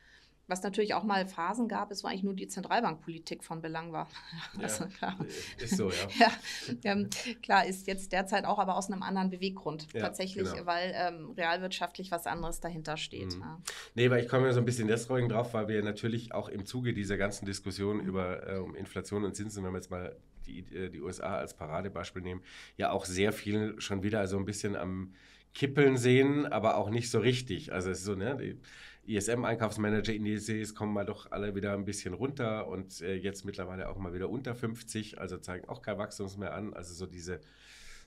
Was natürlich auch mal Phasen gab, es war eigentlich nur die Zentralbankpolitik von Belang war. Ja, also, äh, Ist so, ja. ja ähm, klar, ist jetzt derzeit auch, aber aus einem anderen Beweggrund ja, tatsächlich, genau. weil ähm, realwirtschaftlich was anderes dahinter steht. Mhm. Ja. Nee, weil ich komme ja so ein bisschen deswegen drauf, weil wir natürlich auch im Zuge dieser ganzen Diskussion über äh, um Inflation und Zinsen, wenn wir jetzt mal die, äh, die USA als Paradebeispiel nehmen, ja auch sehr viel schon wieder so also ein bisschen am kippeln sehen, aber auch nicht so richtig. Also es ist so, ne, die ISM-Einkaufsmanager-Indizes e kommen mal doch alle wieder ein bisschen runter und äh, jetzt mittlerweile auch mal wieder unter 50, also zeigen auch kein Wachstum mehr an. Also so diese,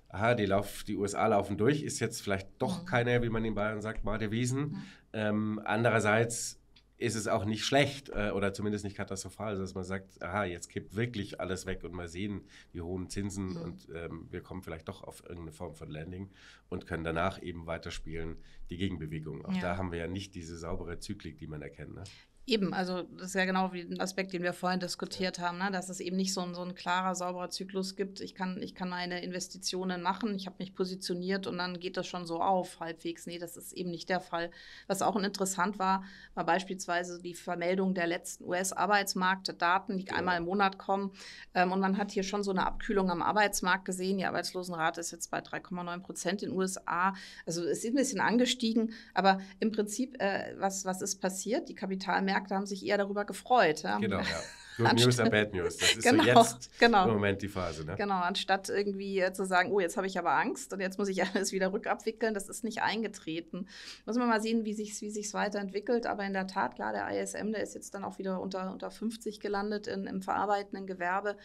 aha, die, Lauf, die USA laufen durch, ist jetzt vielleicht doch mhm. keine, wie man in Bayern sagt, Madewiesen. Mhm. Ähm, andererseits ist es auch nicht schlecht äh, oder zumindest nicht katastrophal, dass man sagt, aha, jetzt kippt wirklich alles weg und mal sehen die hohen Zinsen mhm. und ähm, wir kommen vielleicht doch auf irgendeine Form von Landing und können danach eben weiterspielen die Gegenbewegung. Auch ja. da haben wir ja nicht diese saubere Zyklik, die man erkennt. Ne? Eben, also das ist ja genau wie ein Aspekt, den wir vorhin diskutiert haben, ne? dass es eben nicht so ein, so ein klarer, sauberer Zyklus gibt. Ich kann, ich kann meine Investitionen machen, ich habe mich positioniert und dann geht das schon so auf, halbwegs. Nee, das ist eben nicht der Fall. Was auch interessant war, war beispielsweise die Vermeldung der letzten US-Arbeitsmarktdaten, die ja. einmal im Monat kommen. Ähm, und man hat hier schon so eine Abkühlung am Arbeitsmarkt gesehen. Die Arbeitslosenrate ist jetzt bei 3,9 Prozent in den USA. Also es ist ein bisschen angestiegen, aber im Prinzip, äh, was, was ist passiert? Die Kapitalmärkte Märkte haben sich eher darüber gefreut. Ja? Genau, ja. Good News are bad news. Das ist genau, so jetzt genau. im Moment die Phase. Ne? Genau, anstatt irgendwie äh, zu sagen, oh, jetzt habe ich aber Angst und jetzt muss ich alles wieder rückabwickeln, das ist nicht eingetreten. Muss man mal sehen, wie sich es wie sich's weiterentwickelt. Aber in der Tat, klar, der ISM, der ist jetzt dann auch wieder unter, unter 50 gelandet in, im verarbeitenden Gewerbe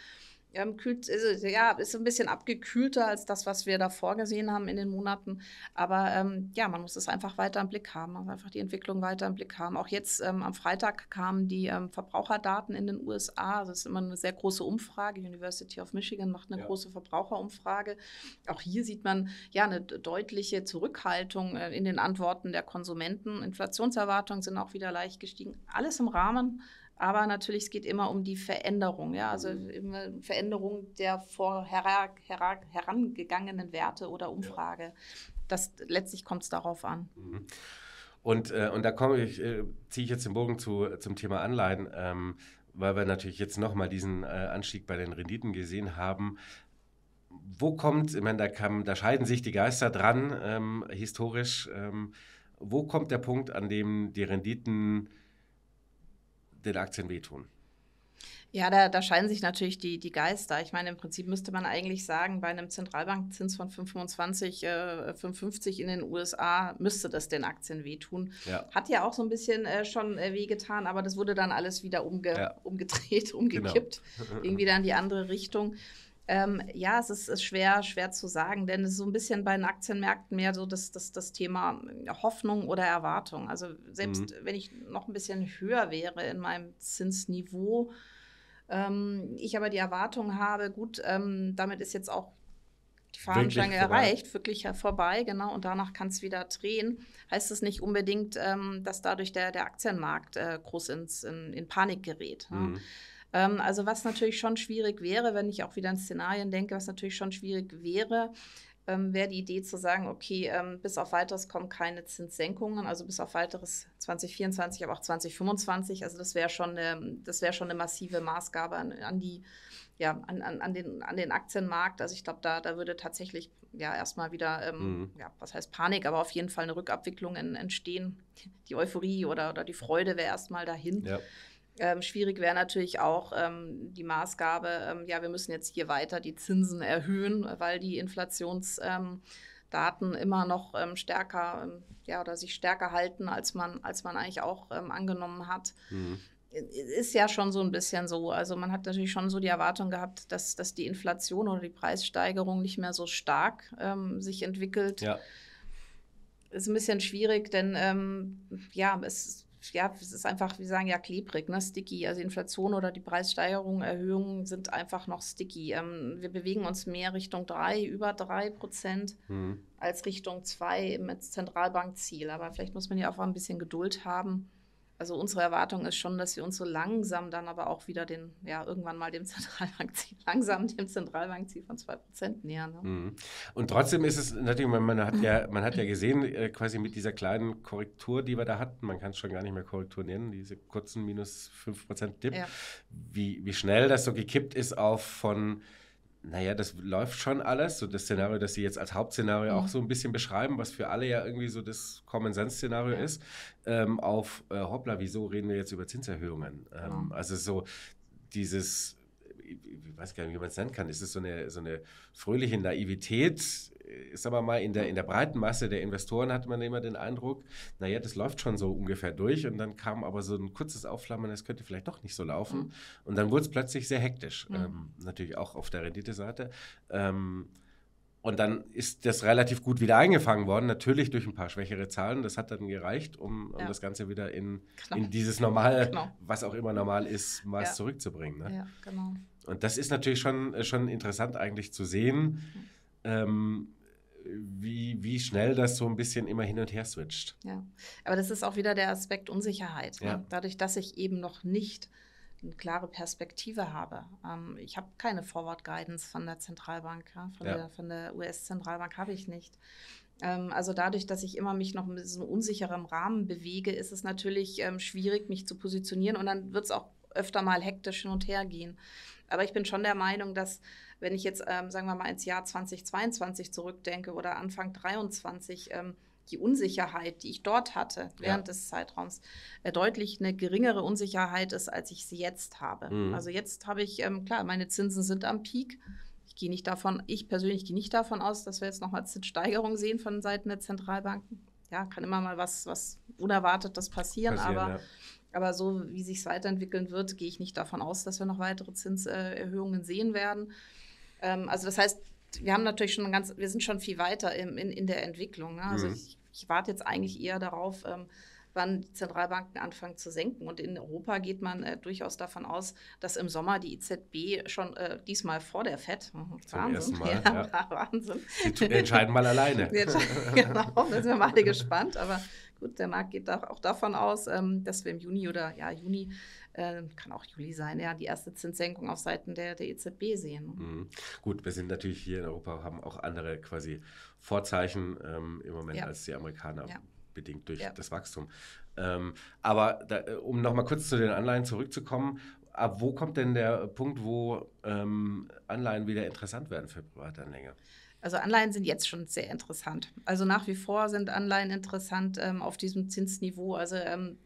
ähm, kühlt, also, ja, ist ein bisschen abgekühlter als das, was wir da vorgesehen haben in den Monaten. Aber ähm, ja, man muss es einfach weiter im Blick haben, man also muss einfach die Entwicklung weiter im Blick haben. Auch jetzt ähm, am Freitag kamen die ähm, Verbraucherdaten in den USA. Das also, ist immer eine sehr große Umfrage. University of Michigan macht eine ja. große Verbraucherumfrage. Auch hier sieht man ja eine deutliche Zurückhaltung äh, in den Antworten der Konsumenten. Inflationserwartungen sind auch wieder leicht gestiegen. Alles im Rahmen aber natürlich, es geht immer um die Veränderung, ja, also mhm. Veränderung der vorher herangegangenen Werte oder Umfrage. Ja. Das letztlich kommt es darauf an. Mhm. Und, äh, und da komme ich, äh, ziehe ich jetzt den Bogen zu, zum Thema Anleihen, ähm, weil wir natürlich jetzt nochmal diesen äh, Anstieg bei den Renditen gesehen haben. Wo kommt, ich meine, da, kam, da scheiden sich die Geister dran, ähm, historisch, ähm, wo kommt der Punkt, an dem die Renditen den Aktien wehtun? Ja, da, da scheiden sich natürlich die, die Geister. Ich meine, im Prinzip müsste man eigentlich sagen, bei einem Zentralbankzins von 25, äh, 55 in den USA müsste das den Aktien wehtun. Ja. Hat ja auch so ein bisschen äh, schon äh, wehgetan, aber das wurde dann alles wieder umge ja. umgedreht, umgekippt, genau. irgendwie dann in die andere Richtung. Ähm, ja, es ist, ist, schwer, schwer zu sagen, denn es ist so ein bisschen bei den Aktienmärkten mehr so das, das, das Thema Hoffnung oder Erwartung. Also selbst mhm. wenn ich noch ein bisschen höher wäre in meinem Zinsniveau, ähm, ich aber die Erwartung habe, gut, ähm, damit ist jetzt auch die Fahnenstange erreicht, wirklich vorbei, genau, und danach kann es wieder drehen, heißt es nicht unbedingt, ähm, dass dadurch der, der Aktienmarkt äh, groß ins, in, in Panik gerät. Ne? Mhm. Ne? Ähm, also was natürlich schon schwierig wäre, wenn ich auch wieder an Szenarien denke, was natürlich schon schwierig wäre, ähm, wäre die Idee zu sagen, okay, ähm, bis auf weiteres kommen keine Zinssenkungen, also bis auf weiteres 2024, aber auch 2025. Also das wäre schon, eine, ähm, schon eine massive Maßgabe an, an die, ja, an, an, an, den, an den Aktienmarkt. Also ich glaube, da, da würde tatsächlich ja erstmal wieder, ähm, mhm. ja, was heißt Panik, aber auf jeden Fall eine Rückabwicklung in, entstehen. Die Euphorie oder, oder die Freude wäre erstmal dahin. Ja. Ähm, schwierig wäre natürlich auch ähm, die Maßgabe, ähm, ja, wir müssen jetzt hier weiter die Zinsen erhöhen, weil die Inflationsdaten ähm, immer noch ähm, stärker, ähm, ja, oder sich stärker halten, als man, als man eigentlich auch angenommen hat. Mhm. Ist ja schon so ein bisschen so. Also man hat natürlich schon so die Erwartung gehabt, dass, dass die Inflation oder die Preissteigerung nicht mehr so stark sich entwickelt. Ja. Ist ein bisschen schwierig, denn ja, es ist ja, es ist einfach, wir sagen ja klebrig, ne, sticky. Also Inflation oder die Preissteigerung, Erhöhungen sind einfach noch sticky. Ähm, wir bewegen uns mehr Richtung 3, über 3 Prozent mhm. als Richtung 2 mit Zentralbankziel. Aber vielleicht muss man ja auch ein bisschen Geduld haben also unsere Erwartung ist schon, dass wir uns so langsam dann aber auch wieder den, ja, irgendwann mal dem Zentralbankziel, langsam dem Zentralbankziel von 2% nähern. Ne? Mhm. Und trotzdem ist es natürlich, man hat ja, man hat ja gesehen, äh, quasi mit dieser kleinen Korrektur, die wir da hatten, man kann es schon gar nicht mehr Korrektur nennen, diese kurzen minus 5% Dip, ja. wie, wie schnell das so gekippt ist auf von naja, das läuft schon alles. So das Szenario, das Sie jetzt als Hauptszenario mhm. auch so ein bisschen beschreiben, was für alle ja irgendwie so das Common-Sense-Szenario ja. ist, ähm, auf äh, hoppla, wieso reden wir jetzt über Zinserhöhungen? Ähm, ja. Mhm. Also so dieses, ich, ich weiß gar nicht, wie man es nennen kann, ist es so eine, so eine fröhliche Naivität, sagen wir mal, in der, in der breiten Masse der Investoren hatte man immer den Eindruck, naja, das läuft schon so ungefähr durch. Und dann kam aber so ein kurzes Aufflammen, es könnte vielleicht doch nicht so laufen. Mhm. Und dann wurde es plötzlich sehr hektisch, mhm. ähm, natürlich auch auf der Renditeseite. Ähm, und dann ist das relativ gut wieder eingefangen worden, natürlich durch ein paar schwächere Zahlen. Das hat dann gereicht, um, um ja. das Ganze wieder in, in dieses Normal, genau. was auch immer normal ist, Maß ja. zurückzubringen. Ne? Ja, genau. Und das ist natürlich schon, äh, schon interessant eigentlich zu sehen. Mhm. Ähm, wie, wie schnell das so ein bisschen immer hin und her switcht. Ja, aber das ist auch wieder der Aspekt Unsicherheit. Ne? Ja. Ne? Dadurch, dass ich eben noch nicht eine klare Perspektive habe. Ähm, ich habe keine Forward Guidance von der Zentralbank, ja? von, ja. Der, von der US-Zentralbank habe ich nicht ähm, also dadurch, dass ich immer mich noch in diesem unsicheren Rahmen bewege, ist es natürlich ähm, schwierig, mich zu positionieren und dann wird es auch öfter mal hektisch hin und her gehen. Aber ich bin schon der Meinung, dass wenn ich jetzt, ähm, sagen wir mal, ins Jahr 2022 zurückdenke oder Anfang 2023, ähm, die Unsicherheit, die ich dort hatte während ja. des Zeitraums, äh, deutlich eine geringere Unsicherheit ist, als ich sie jetzt habe. Mhm. Also jetzt habe ich, ähm, klar, meine Zinsen sind am Peak. Ich gehe nicht davon, ich persönlich gehe nicht davon aus, dass wir jetzt nochmal Zinssteigerung sehen von Seiten der Zentralbanken. Ja, kann immer mal was, was Unerwartetes passieren, passieren aber, ja. aber so wie sich es weiterentwickeln wird, gehe ich nicht davon aus, dass wir noch weitere Zinserhöhungen sehen werden. Ähm, also das heißt, wir haben natürlich schon ganz, wir sind schon viel weiter im, in, in der Entwicklung. Ne? Also mhm. ich, ich, warte jetzt eigentlich eher darauf, ähm, wann die Zentralbanken anfangen zu senken. Und in Europa geht man äh, durchaus davon aus, dass im Sommer die EZB schon äh, diesmal vor der FED, hm, hm, Zum Wahnsinn, mal, ja, ja. Wahnsinn. Die entscheiden mal alleine. genau, da sind wir mal alle gespannt. Aber gut, der Markt geht auch davon aus, ähm, dass wir im Juni oder ja, Juni äh, kann auch Juli sein, ja, die erste Zinssenkung auf Seiten der, der EZB sehen. Mhm. Gut, wir sind natürlich hier in Europa, haben auch andere quasi Vorzeichen ähm, im Moment ja. als die Amerikaner. Ja bedingt durch ja. das Wachstum. Ähm, aber da, äh, um nochmal kurz zu den Anleihen zurückzukommen, ab wo kommt denn der Punkt, wo ähm, Anleihen wieder interessant werden für Privatanleger? Also Anleihen sind jetzt schon sehr interessant. Also nach wie vor sind Anleihen interessant ähm, auf diesem Zinsniveau. Also ähm,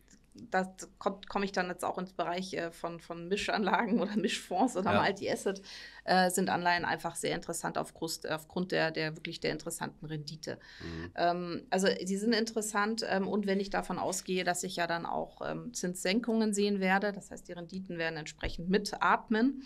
da komme ich dann jetzt auch ins Bereich äh, von, von Mischanlagen oder Mischfonds oder ja. Multi-Asset, äh, sind Anleihen einfach sehr interessant aufgrund, aufgrund der, der wirklich der interessanten Rendite. Mhm. Ähm, also sie sind interessant ähm, und wenn ich davon ausgehe, dass ich ja dann auch ähm, Zinssenkungen sehen werde, das heißt die Renditen werden entsprechend mitatmen.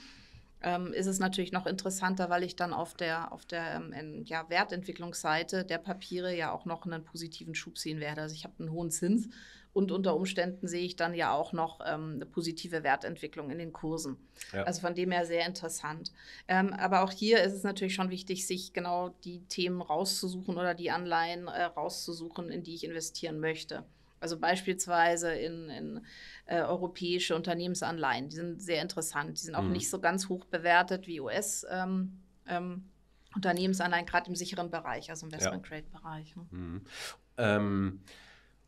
Ähm, ist es natürlich noch interessanter, weil ich dann auf der, auf der ähm, ja, Wertentwicklungsseite der Papiere ja auch noch einen positiven Schub sehen werde. Also ich habe einen hohen Zins und unter Umständen sehe ich dann ja auch noch ähm, eine positive Wertentwicklung in den Kursen. Ja. Also von dem her sehr interessant. Ähm, aber auch hier ist es natürlich schon wichtig, sich genau die Themen rauszusuchen oder die Anleihen äh, rauszusuchen, in die ich investieren möchte. Also beispielsweise in, in äh, europäische Unternehmensanleihen. Die sind sehr interessant. Die sind auch mhm. nicht so ganz hoch bewertet wie US. Ähm, ähm, Unternehmensanleihen, gerade im sicheren Bereich, also im Investment-Grade-Bereich. Ne? Mhm. Ähm,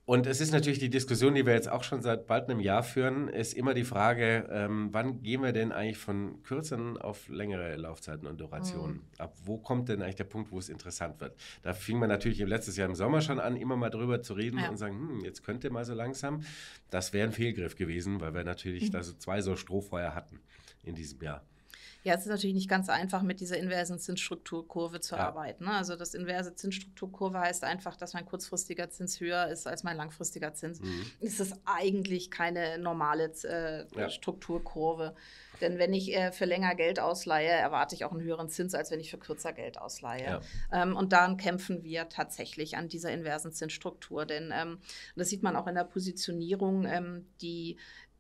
und es ist natürlich die Diskussion, die wir jetzt auch schon seit bald einem Jahr führen, ist immer die Frage, ähm, wann gehen wir denn eigentlich von kürzeren auf längere Laufzeiten und Durationen mhm. ab? Wo kommt denn eigentlich der Punkt, wo es interessant wird? Da fing man natürlich im letztes Jahr im Sommer schon an, immer mal drüber zu reden ja. und sagen, hm, jetzt könnte mal so langsam. Das wäre ein Fehlgriff gewesen, weil wir natürlich mhm. da so zwei so Strohfeuer hatten in diesem Jahr. Ja, es ist natürlich nicht ganz einfach, mit dieser inversen Zinsstrukturkurve zu ja. arbeiten. Ne? Also das inverse Zinsstrukturkurve heißt einfach, dass mein kurzfristiger Zins höher ist als mein langfristiger Zins. Mhm. Es ist eigentlich keine normale äh, ja. Strukturkurve. Denn wenn ich äh, für länger Geld ausleihe, erwarte ich auch einen höheren Zins, als wenn ich für kürzer Geld ausleihe. Ja. Ähm, und daran kämpfen wir tatsächlich an dieser inversen Zinsstruktur. Denn ähm, das sieht man auch in der Positionierung, ähm, die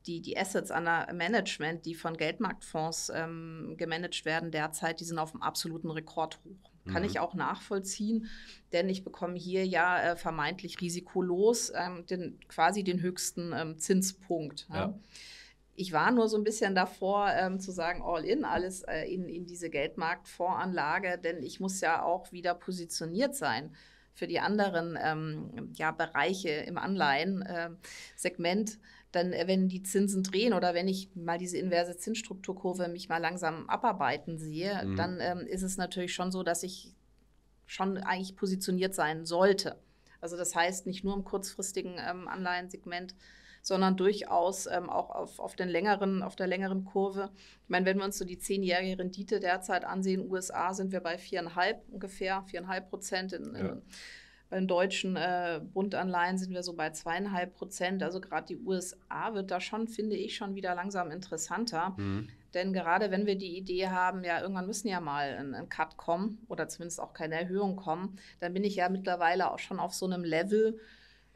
die, die Assets an der Management, die von Geldmarktfonds ähm, gemanagt werden derzeit, die sind auf einem absoluten Rekord hoch. Kann mhm. ich auch nachvollziehen, denn ich bekomme hier ja äh, vermeintlich risikolos ähm, den, quasi den höchsten ähm, Zinspunkt. Ja. Ne? Ja. Ich war nur so ein bisschen davor ähm, zu sagen, all in, alles äh, in, in diese Geldmarktfondsanlage, denn ich muss ja auch wieder positioniert sein für die anderen ähm, ja, Bereiche im Anleihen-Segment. Ähm, äh, dann, äh, wenn die Zinsen drehen oder wenn ich mal diese inverse Zinsstrukturkurve mich mal langsam abarbeiten sehe, mhm. dann ähm, ist es natürlich schon so, dass ich schon eigentlich positioniert sein sollte. Also das heißt, nicht nur im kurzfristigen ähm, Anleihensegment, sondern durchaus ähm, auch auf, auf, den längeren, auf der längeren Kurve. Ich meine, wenn wir uns so die zehnjährige Rendite derzeit ansehen, USA sind wir bei viereinhalb ungefähr, viereinhalb Prozent. In, in, ja. Bei den deutschen äh, Bundanleihen sind wir so bei zweieinhalb Prozent. Also gerade die USA wird da schon, finde ich, schon wieder langsam interessanter. Mhm. Denn gerade wenn wir die Idee haben, ja, irgendwann müssen ja mal ein, ein, Cut kommen oder zumindest auch keine Erhöhung kommen, dann bin ich ja mittlerweile auch schon auf so einem Level,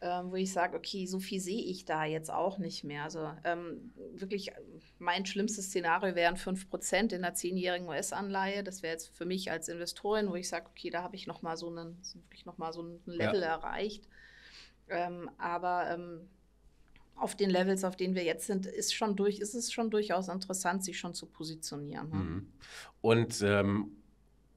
ähm, wo ich sage, okay, so viel sehe ich da jetzt auch nicht mehr. Also ähm, wirklich, äh, mein schlimmstes Szenario wären 5% in einer 10-jährigen US-Anleihe. Das wäre jetzt für mich als Investorin, wo ich sage, okay, da habe ich nochmal so einen, wirklich noch mal so ein Level ja. erreicht. Ähm, aber ähm, auf den Levels, auf denen wir jetzt sind, ist schon durch, ist es schon durchaus interessant, sich schon zu positionieren. Ne? Mhm. Und ähm,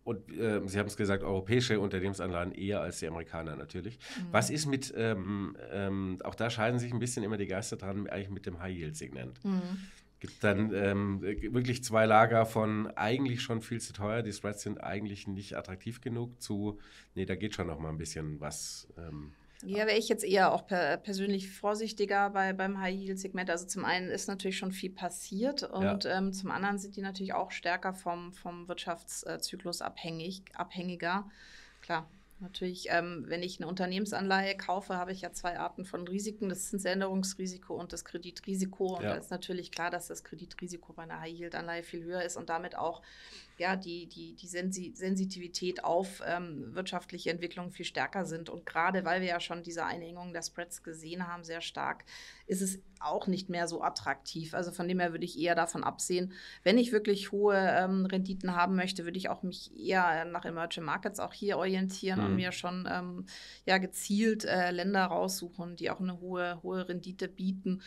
und äh, Sie haben es gesagt, europäische Unternehmensanlagen eher als die Amerikaner natürlich. Mhm. Was ist mit, ähm, ähm, auch da scheiden sich ein bisschen immer die Geister dran, eigentlich mit dem High-Yield-Segment. Mhm. Gibt dann ähm, wirklich zwei Lager von eigentlich schon viel zu teuer, die Spreads sind eigentlich nicht attraktiv genug zu, nee, da geht schon noch mal ein bisschen was. Ähm, ja, wäre ich jetzt eher auch per, persönlich vorsichtiger bei, beim High-Yield-Segment. Also zum einen ist natürlich schon viel passiert und ja. ähm, zum anderen sind die natürlich auch stärker vom, vom Wirtschaftszyklus abhängig, abhängiger. Klar, natürlich, ähm, wenn ich eine Unternehmensanleihe kaufe, habe ich ja zwei Arten von Risiken. Das Zinsänderungsrisiko und das Kreditrisiko. Und ja. da ist natürlich klar, dass das Kreditrisiko bei einer High-Yield-Anleihe viel höher ist und damit auch ja, die, die, die Sensi Sensitivität auf ähm, wirtschaftliche Entwicklungen viel stärker sind. Und gerade weil wir ja schon diese Einengung der Spreads gesehen haben, sehr stark, ist es auch nicht mehr so attraktiv. Also von dem her würde ich eher davon absehen. Wenn ich wirklich hohe ähm, Renditen haben möchte, würde ich auch mich eher äh, nach Emerging Markets auch hier orientieren mhm. und mir schon ähm, ja, gezielt äh, Länder raussuchen, die auch eine hohe, hohe Rendite bieten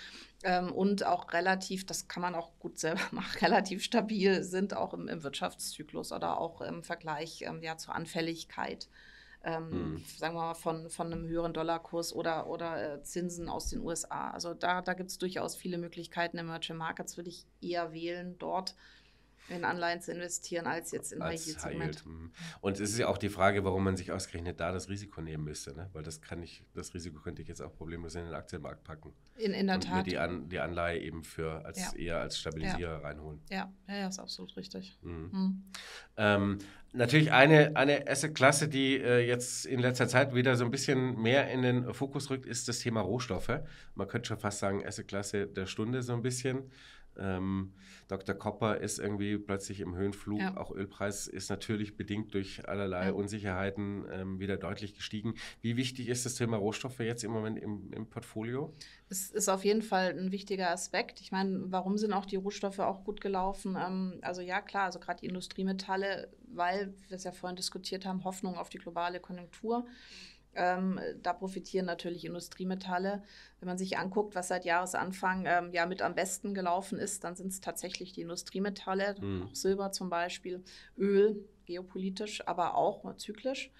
ähm, und auch relativ, das kann man auch gut selber machen, relativ stabil sind auch im, im Wirtschaftszyklus oder auch im Vergleich ähm, ja, zur Anfälligkeit. Ähm, hm. sagen wir mal, von, von einem höheren Dollarkurs oder, oder äh, Zinsen aus den USA. Also da, da gibt es durchaus viele Möglichkeiten. Emerging Markets würde ich eher wählen dort in Anleihen zu investieren, als jetzt in als High hm. Und es ist ja auch die Frage, warum man sich ausgerechnet da das Risiko nehmen müsste, ne? weil das kann ich, das Risiko könnte ich jetzt auch problemlos in den Aktienmarkt packen. In, in der und Tat. Mir die, An, die Anleihe eben für als ja. eher als Stabilisierer ja. reinholen. Ja. ja, ja, ist absolut richtig. Mhm. Mhm. Ähm, natürlich eine, eine Asset-Klasse, die äh, jetzt in letzter Zeit wieder so ein bisschen mehr in den Fokus rückt, ist das Thema Rohstoffe. Man könnte schon fast sagen, Asset-Klasse der Stunde so ein bisschen. Ähm, Dr. Kopper ist irgendwie plötzlich im Höhenflug. Ja. Auch Ölpreis ist natürlich bedingt durch allerlei ja. Unsicherheiten ähm, wieder deutlich gestiegen. Wie wichtig ist das Thema Rohstoffe jetzt im Moment im, im Portfolio? Es ist auf jeden Fall ein wichtiger Aspekt. Ich meine, warum sind auch die Rohstoffe auch gut gelaufen? Ähm, also ja, klar, also gerade die Industriemetalle, weil wir es ja vorhin diskutiert haben, Hoffnung auf die globale Konjunktur. Ähm, da profitieren natürlich Industriemetalle. Wenn man sich anguckt, was seit Jahresanfang ähm, ja mit am besten gelaufen ist, dann sind es tatsächlich die Industriemetalle, mhm. Silber zum Beispiel, Öl, geopolitisch, aber auch zyklisch.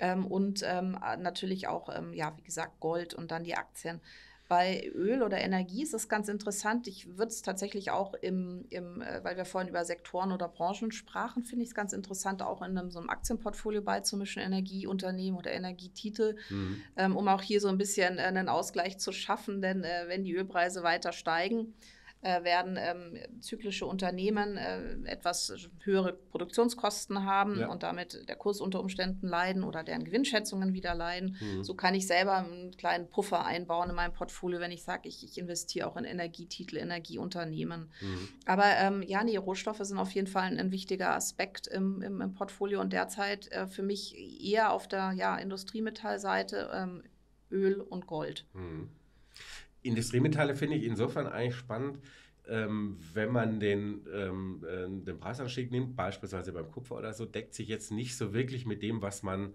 Ähm, und ähm, natürlich auch, ähm, ja, wie gesagt, Gold und dann die Aktien. Bei Öl oder Energie ist es ganz interessant. Ich würde es tatsächlich auch im, im äh, weil wir vorhin über Sektoren oder Branchen sprachen, finde ich es ganz interessant, auch in einem, so einem Aktienportfolio beizumischen, Energieunternehmen oder Energietitel, mhm. ähm, um auch hier so ein bisschen äh, einen Ausgleich zu schaffen. Denn äh, wenn die Ölpreise weiter steigen, äh, werden ähm, zyklische Unternehmen äh, etwas höhere Produktionskosten haben ja. und damit der Kurs unter Umständen leiden oder deren Gewinnschätzungen wieder leiden. Mhm. So kann ich selber einen kleinen Puffer einbauen in meinem Portfolio, wenn ich sage, ich, ich investiere auch in Energietitel, Energieunternehmen. Mhm. Aber ähm, ja, nee, Rohstoffe sind auf jeden Fall ein, ein wichtiger Aspekt im, im, im, Portfolio und derzeit äh, für mich eher auf der ja, Industriemetallseite ähm, Öl und Gold. Mhm. Industriemetalle finde ich insofern eigentlich spannend, ähm, wenn man den, ähm, äh, den Preisanstieg nimmt, beispielsweise beim Kupfer oder so, deckt sich jetzt nicht so wirklich mit dem, was man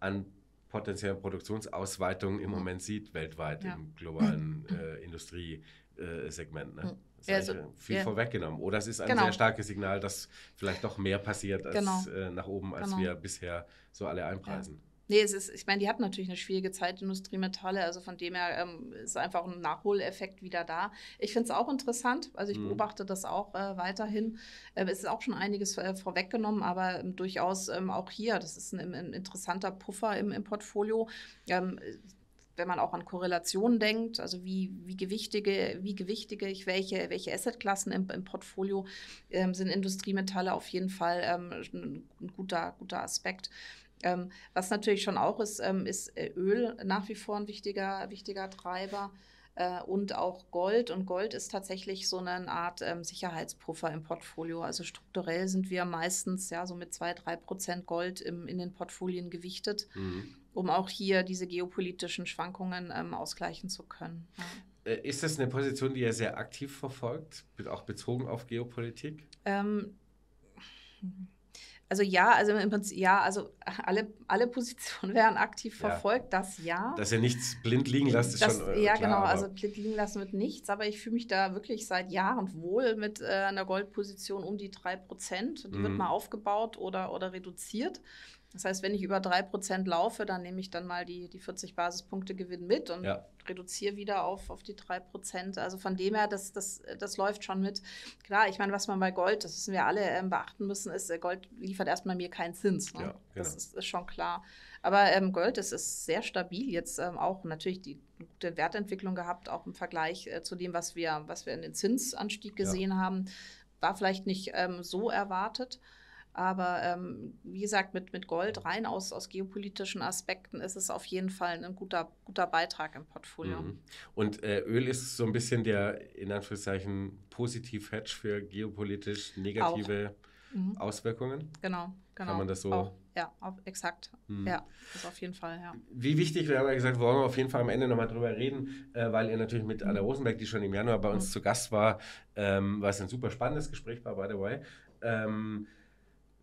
an potenziellen Produktionsausweitungen im Moment sieht, weltweit ja. im globalen äh, Industriesegment. Ne? Hm. Das ist also, viel ja. vorweggenommen. Oder es ist ein genau. sehr starkes Signal, dass vielleicht doch mehr passiert als, genau. äh, nach oben, als genau. wir bisher so alle einpreisen. Ja. Nee, es ist, ich meine, die hatten natürlich eine schwierige Zeit, Industriemetalle, also von dem her ähm, ist einfach ein Nachholeffekt wieder da. Ich finde es auch interessant, also ich mhm. beobachte das auch äh, weiterhin. Äh, es ist auch schon einiges äh, vorweggenommen, aber ähm, durchaus ähm, auch hier, das ist ein, ein interessanter Puffer im, im Portfolio ähm, wenn man auch an Korrelationen denkt, also wie, wie gewichtige, wie gewichtige ich welche, welche Assetklassen im, im Portfolio ähm, sind Industriemetalle auf jeden Fall ähm, ein guter, guter Aspekt. Ähm, was natürlich schon auch ist, ähm, ist äh, Öl nach wie vor ein wichtiger, wichtiger Treiber äh, und auch Gold. Und Gold ist tatsächlich so eine Art ähm, Sicherheitspuffer im Portfolio. Also strukturell sind wir meistens ja so mit zwei, drei Prozent Gold im, in den Portfolien gewichtet, mhm. um auch hier diese geopolitischen Schwankungen ähm, ausgleichen zu können. Ja. Äh, ist das eine Position, die er sehr aktiv verfolgt, auch bezogen auf Geopolitik? Ähm, also ja, also im Prinzip, ja, also alle, alle Positionen werden aktiv verfolgt, ja. das ja. Dass ihr nichts blind liegen lasst, ist das, schon äh, Ja, klar, genau, also blind liegen lassen mit nichts, aber ich fühle mich da wirklich seit Jahren wohl mit äh, einer Goldposition um die 3 Die mhm. wird mal aufgebaut oder, oder reduziert. Das heißt, wenn ich über 3% laufe, dann nehme ich dann mal die, die 40 Basispunkte Gewinn mit und ja. reduziere wieder auf, auf die 3%. Also von dem her, das, das, das läuft schon mit. Klar, ich meine, was man bei Gold, das wissen wir alle, ähm, beachten müssen, ist, äh, Gold liefert erstmal mir keinen Zins. Ne? Ja, genau. Das ist, ist, schon klar. Aber ähm, Gold, das ist sehr stabil jetzt ähm, auch natürlich die gute Wertentwicklung gehabt, auch im Vergleich äh, zu dem, was wir, was wir in den Zinsanstieg gesehen ja. haben. War vielleicht nicht ähm, so erwartet. Aber ähm, wie gesagt, mit, mit Gold rein aus, aus geopolitischen Aspekten ist es auf jeden Fall ein guter, guter Beitrag im Portfolio. Mhm. Und äh, Öl ist so ein bisschen der, in Anführungszeichen, Positiv-Hedge für geopolitisch negative mhm. Auswirkungen. Genau, genau. Kann man das so... Auch ja, auf, exakt. Hm. Ja, das auf jeden Fall, ja. Wie wichtig, wir haben ja gesagt, wollen wir auf jeden Fall am Ende nochmal drüber reden, äh, weil ihr natürlich mit Anna Rosenberg, die schon im Januar bei uns mhm. zu Gast war, ähm, was ein super spannendes Gespräch war, by the way, ähm,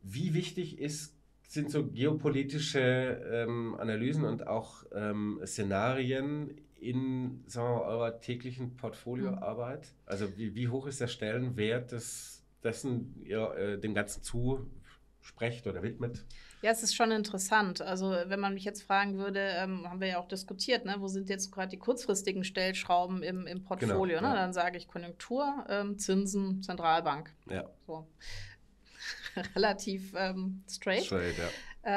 wie wichtig ist, sind so geopolitische ähm, Analysen und auch ähm, Szenarien in sagen wir, eurer täglichen Portfolioarbeit? Mhm. Also wie, wie hoch ist der Stellenwert des, dessen ihr äh, dem Ganzen zusprecht oder widmet? Ja, es ist schon interessant. Also, wenn man mich jetzt fragen würde, ähm, haben wir ja auch diskutiert, ne? wo sind jetzt gerade die kurzfristigen Stellschrauben im, im genau, Portfolio? Genau, ne? ja. Dann sage ich Konjunktur, ähm, Zinsen, Zentralbank. Ja. So. relativ ähm, straight. straight ja.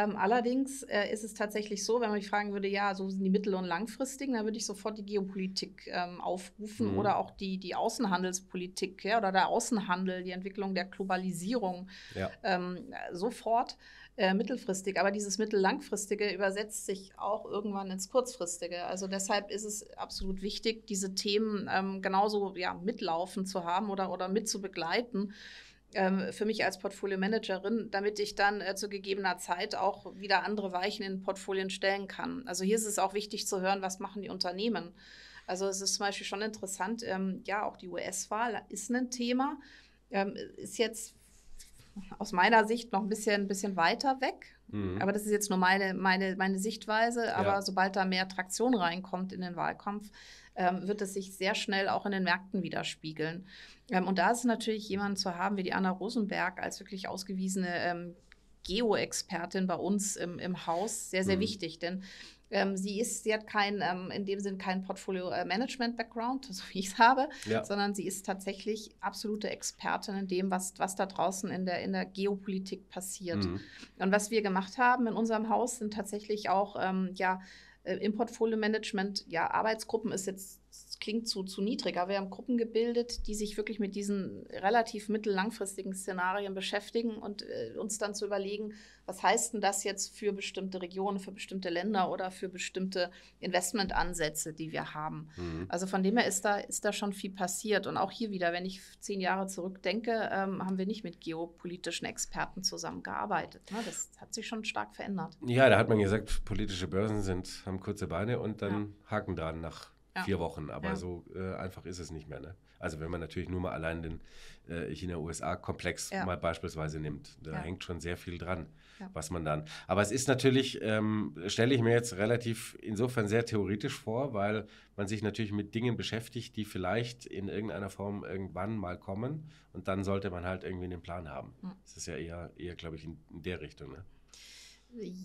ähm, allerdings äh, ist es tatsächlich so, wenn man mich fragen würde, ja, so sind die mittel- und langfristigen, dann würde ich sofort die Geopolitik ähm, aufrufen mhm. oder auch die, die Außenhandelspolitik ja, oder der Außenhandel, die Entwicklung der Globalisierung ja. Ähm, sofort. Äh, mittelfristig, aber dieses mittellangfristige übersetzt sich auch irgendwann ins kurzfristige. Also deshalb ist es absolut wichtig, diese Themen ähm, genauso ja, mitlaufen zu haben oder, oder mit zu begleiten ähm, für mich als Portfolio-Managerin, damit ich dann äh, zu gegebener Zeit auch wieder andere Weichen in Portfolien stellen kann. Also hier ist es auch wichtig zu hören, was machen die Unternehmen. Also es ist zum Beispiel schon interessant, ähm, ja, auch die US-Wahl ist ein Thema, ähm, ist jetzt aus meiner Sicht noch ein bisschen, ein bisschen weiter weg. Mhm. Aber das ist jetzt nur meine, meine, meine Sichtweise. Aber ja. sobald da mehr Traktion reinkommt in den Wahlkampf, ähm, wird es sich sehr schnell auch in den Märkten widerspiegeln. Ähm, und da ist natürlich jemand zu haben wie die Anna Rosenberg als wirklich ausgewiesene ähm, Geo-Expertin bei uns im, im Haus sehr, sehr mhm. wichtig, denn ähm, sie ist, sie hat kein, ähm, in dem Sinn kein Portfolio-Management-Background, äh, so wie ich es habe, ja. sondern sie ist tatsächlich absolute Expertin in dem, was, was da draußen in der, in der Geopolitik passiert. Mhm. Und was wir gemacht haben in unserem Haus sind tatsächlich auch, ähm, ja, äh, im Portfolio-Management, ja, Arbeitsgruppen ist jetzt klingt zu, zu niedrig, aber wir haben Gruppen gebildet, die sich wirklich mit diesen relativ mittellangfristigen Szenarien beschäftigen und äh, uns dann zu überlegen, was heißt denn das jetzt für bestimmte Regionen, für bestimmte Länder oder für bestimmte Investmentansätze, die wir haben. Mhm. Also von dem her ist da, ist da schon viel passiert. Und auch hier wieder, wenn ich zehn Jahre zurückdenke, ähm, haben wir nicht mit geopolitischen Experten zusammengearbeitet. Ne? Das hat sich schon stark verändert. Ja, da hat man gesagt, politische Börsen sind, haben kurze Beine und dann ja. Haken da nach ja. vier Wochen. Aber ja. so äh, einfach ist es nicht mehr. Ne? Also wenn man natürlich nur mal allein den äh, China-USA-Komplex ja. mal beispielsweise nimmt, da hängt schon sehr viel dran, was man dann. Aber es ist natürlich, ähm, stelle ich mir jetzt relativ insofern sehr theoretisch vor, weil man sich natürlich mit Dingen beschäftigt, die vielleicht in irgendeiner Form irgendwann mal kommen. Und dann sollte man halt irgendwie einen Plan haben. Mhm. Das ist ja eher, eher glaube ich, in, in der Richtung. Ne?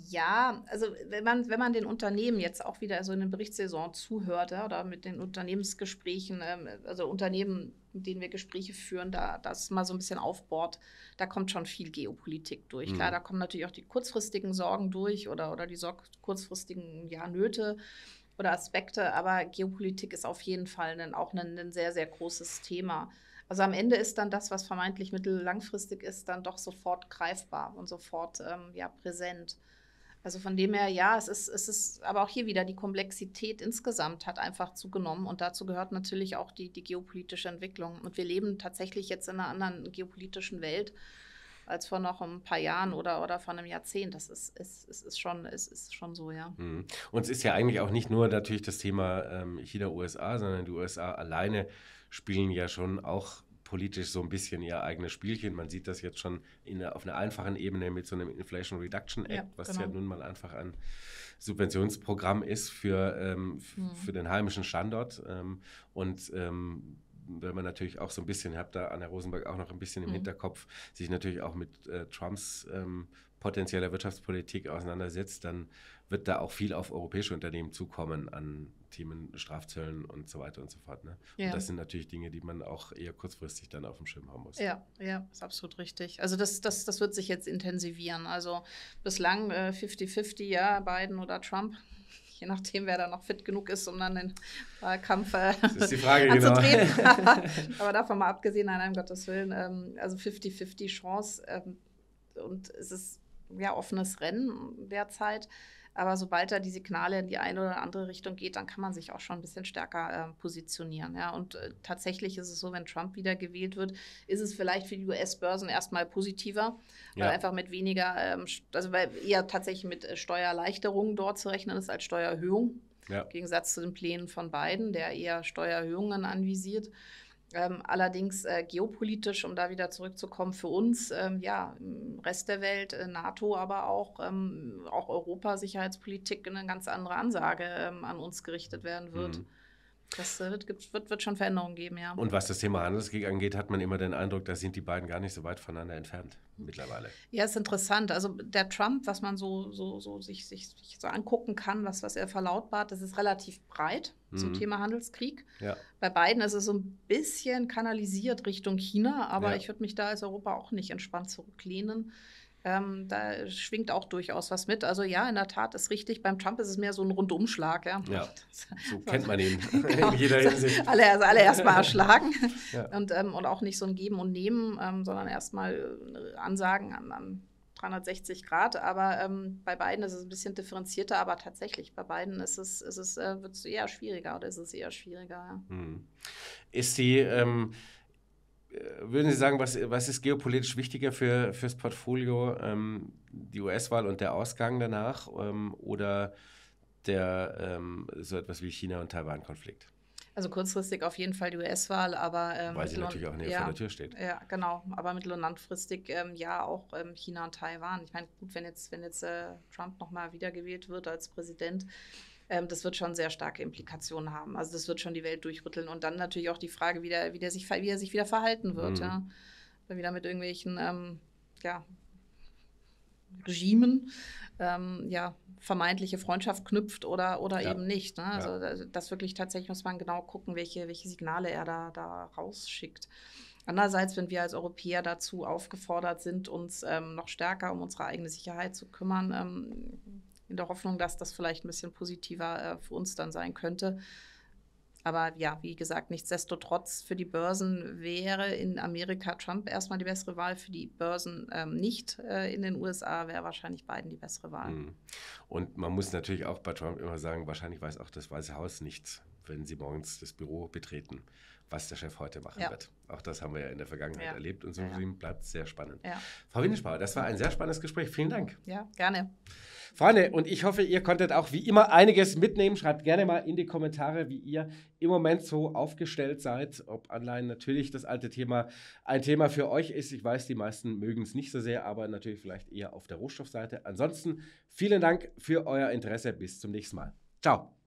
Ja, also wenn man, wenn man den Unternehmen jetzt auch wieder so in der Berichtssaison zuhört oder mit den Unternehmensgesprächen, ähm, also Unternehmen, mit denen wir Gespräche führen, da das mal so ein bisschen aufbohrt, da kommt schon viel Geopolitik durch. Mhm. Klar, da kommen natürlich auch die kurzfristigen Sorgen durch oder, oder die Sor kurzfristigen ja, Nöte oder Aspekte, aber Geopolitik ist auf jeden Fall ein, auch ein, ein sehr, sehr großes Thema. Also am Ende ist dann das, was vermeintlich mittellangfristig ist, dann doch sofort greifbar und sofort ähm, ja, präsent. Also von dem her, ja, es ist, es ist, aber auch hier wieder die Komplexität insgesamt hat einfach zugenommen und dazu gehört natürlich auch die, die geopolitische Entwicklung. Und wir leben tatsächlich jetzt in einer anderen geopolitischen Welt als vor noch ein paar Jahren oder, oder vor einem Jahrzehnt. Das ist, ist, ist, ist, schon, ist, ist schon so, ja. Mhm. Und es ist ja eigentlich auch nicht nur natürlich das Thema ähm, China-USA, sondern die USA alleine spielen ja schon auch politisch so ein bisschen ihr eigenes Spielchen. Man sieht das jetzt schon in, auf einer einfachen Ebene mit so einem Inflation Reduction Act, ja, was genau. ja nun mal einfach ein Subventionsprogramm ist für, ähm, mhm. für den heimischen Standort. Ähm, und ähm, wenn man natürlich auch so ein bisschen, habt da Anna Rosenberg auch noch ein bisschen im mhm. Hinterkopf, sich natürlich auch mit äh, Trumps ähm, potenzieller Wirtschaftspolitik auseinandersetzt, dann wird da auch viel auf europäische Unternehmen zukommen an Themen Strafzöllen und so weiter und so fort. Ne? Ja. Und das sind natürlich Dinge, die man auch eher kurzfristig dann auf dem Schirm haben muss. Ja, ja, ist absolut richtig. Also das, das, das wird sich jetzt intensivieren. Also bislang 50-50, äh, ja, Biden oder Trump je nachdem, wer da noch fit genug ist, um dann den Wahlkampf äh, Frage, genau. anzutreten. Genau. Aber davon mal abgesehen, nein, um Gottes Willen, ähm, also 50-50 Chance ähm, und es ist ja offenes Rennen derzeit. Aber sobald da die Signale in die eine oder andere Richtung geht, dann kann man sich auch schon ein bisschen stärker äh, positionieren. Ja? Und äh, tatsächlich ist es so, wenn Trump wieder gewählt wird, ist es vielleicht für die US-Börsen erstmal positiver, ja. weil einfach mit weniger, ähm, also weil eher tatsächlich mit äh, Steuererleichterungen dort zu rechnen ist als Steuererhöhung. Ja. Im Gegensatz zu den Plänen von Biden, der eher Steuererhöhungen anvisiert. Ähm, allerdings äh, geopolitisch, um da wieder zurückzukommen, für uns, ähm, ja, Rest der Welt, äh, NATO, aber auch, ähm, auch Europa, Sicherheitspolitik eine ganz andere Ansage ähm, an uns gerichtet werden wird. Mhm. Das äh, wird, wird, wird schon Veränderungen geben, ja. Und was das Thema Handelskrieg angeht, hat man immer den Eindruck, da sind die beiden gar nicht so weit voneinander entfernt mittlerweile. Ja, ist interessant. Also der Trump, was man so, so, so sich, sich, sich so angucken kann, was, was er verlautbart, das ist relativ breit mhm. zum Thema Handelskrieg. Ja. Bei beiden ist es so ein bisschen kanalisiert Richtung China, aber ja. ich würde mich da als Europa auch nicht entspannt zurücklehnen. Ähm, da schwingt auch durchaus was mit. Also ja, in der Tat ist richtig. Beim Trump ist es mehr so ein Rundumschlag. Ja, ja so kennt man ihn genau. in jeder Hinsicht. Alle, also alle erstmal erschlagen ja. und, ähm, und auch nicht so ein Geben und Nehmen, ähm, sondern erstmal äh, Ansagen an, an 360 Grad. Aber ähm, bei beiden ist es ein bisschen differenzierter, aber tatsächlich, bei beiden ist es, ist es, äh, wird es eher schwieriger oder ist es eher schwieriger. Ja. Hm. Ist die, ähm, äh, würden Sie sagen, was, was ist geopolitisch wichtiger für fürs Portfolio, ähm, die US-Wahl und der Ausgang danach ähm, oder der ähm, so etwas wie China und Taiwan-Konflikt? Also kurzfristig auf jeden Fall die US-Wahl, aber ähm, weil sie natürlich auch näher ja, vor der Tür steht. Ja, genau. Aber mittel- und langfristig ähm, ja auch ähm, China und Taiwan. Ich meine, gut, wenn jetzt wenn jetzt äh, Trump nochmal wiedergewählt wird als Präsident, ähm, das wird schon sehr starke Implikationen haben. Also das wird schon die Welt durchrütteln und dann natürlich auch die Frage, wie, der, wie, der sich, wie er sich wieder verhalten wird. Mhm. Ja. wieder mit irgendwelchen ähm, ja, Regimen ähm, ja, vermeintliche Freundschaft knüpft oder, oder ja. eben nicht. Ne? Also ja. das wirklich tatsächlich muss man genau gucken, welche, welche Signale er da, da rausschickt. Andererseits, wenn wir als Europäer dazu aufgefordert sind, uns ähm, noch stärker um unsere eigene Sicherheit zu kümmern, ähm, in der Hoffnung, dass das vielleicht ein bisschen positiver äh, für uns dann sein könnte. Aber ja, wie gesagt, nichtsdestotrotz für die Börsen wäre in Amerika Trump erstmal die bessere Wahl, für die Börsen ähm, nicht äh, in den USA wäre wahrscheinlich Biden die bessere Wahl. Mhm. Und man muss natürlich auch bei Trump immer sagen, wahrscheinlich weiß auch das Weiße Haus nichts, wenn sie morgens das Büro betreten was der Chef heute machen ja. wird. Auch das haben wir ja in der Vergangenheit ja. erlebt und so ja, bleibt es sehr spannend. Frau Windischbauer, das war ein sehr spannendes Gespräch. Vielen Dank. Ja, gerne. Freunde, und ich hoffe, ihr konntet auch wie immer einiges mitnehmen. Schreibt gerne mal in die Kommentare, wie ihr im Moment so aufgestellt seid, ob Anleihen natürlich das alte Thema ein Thema für euch ist. Ich weiß, die meisten mögen es nicht so sehr, aber natürlich vielleicht eher auf der Rohstoffseite. Ansonsten vielen Dank für euer Interesse. Bis zum nächsten Mal. Ciao.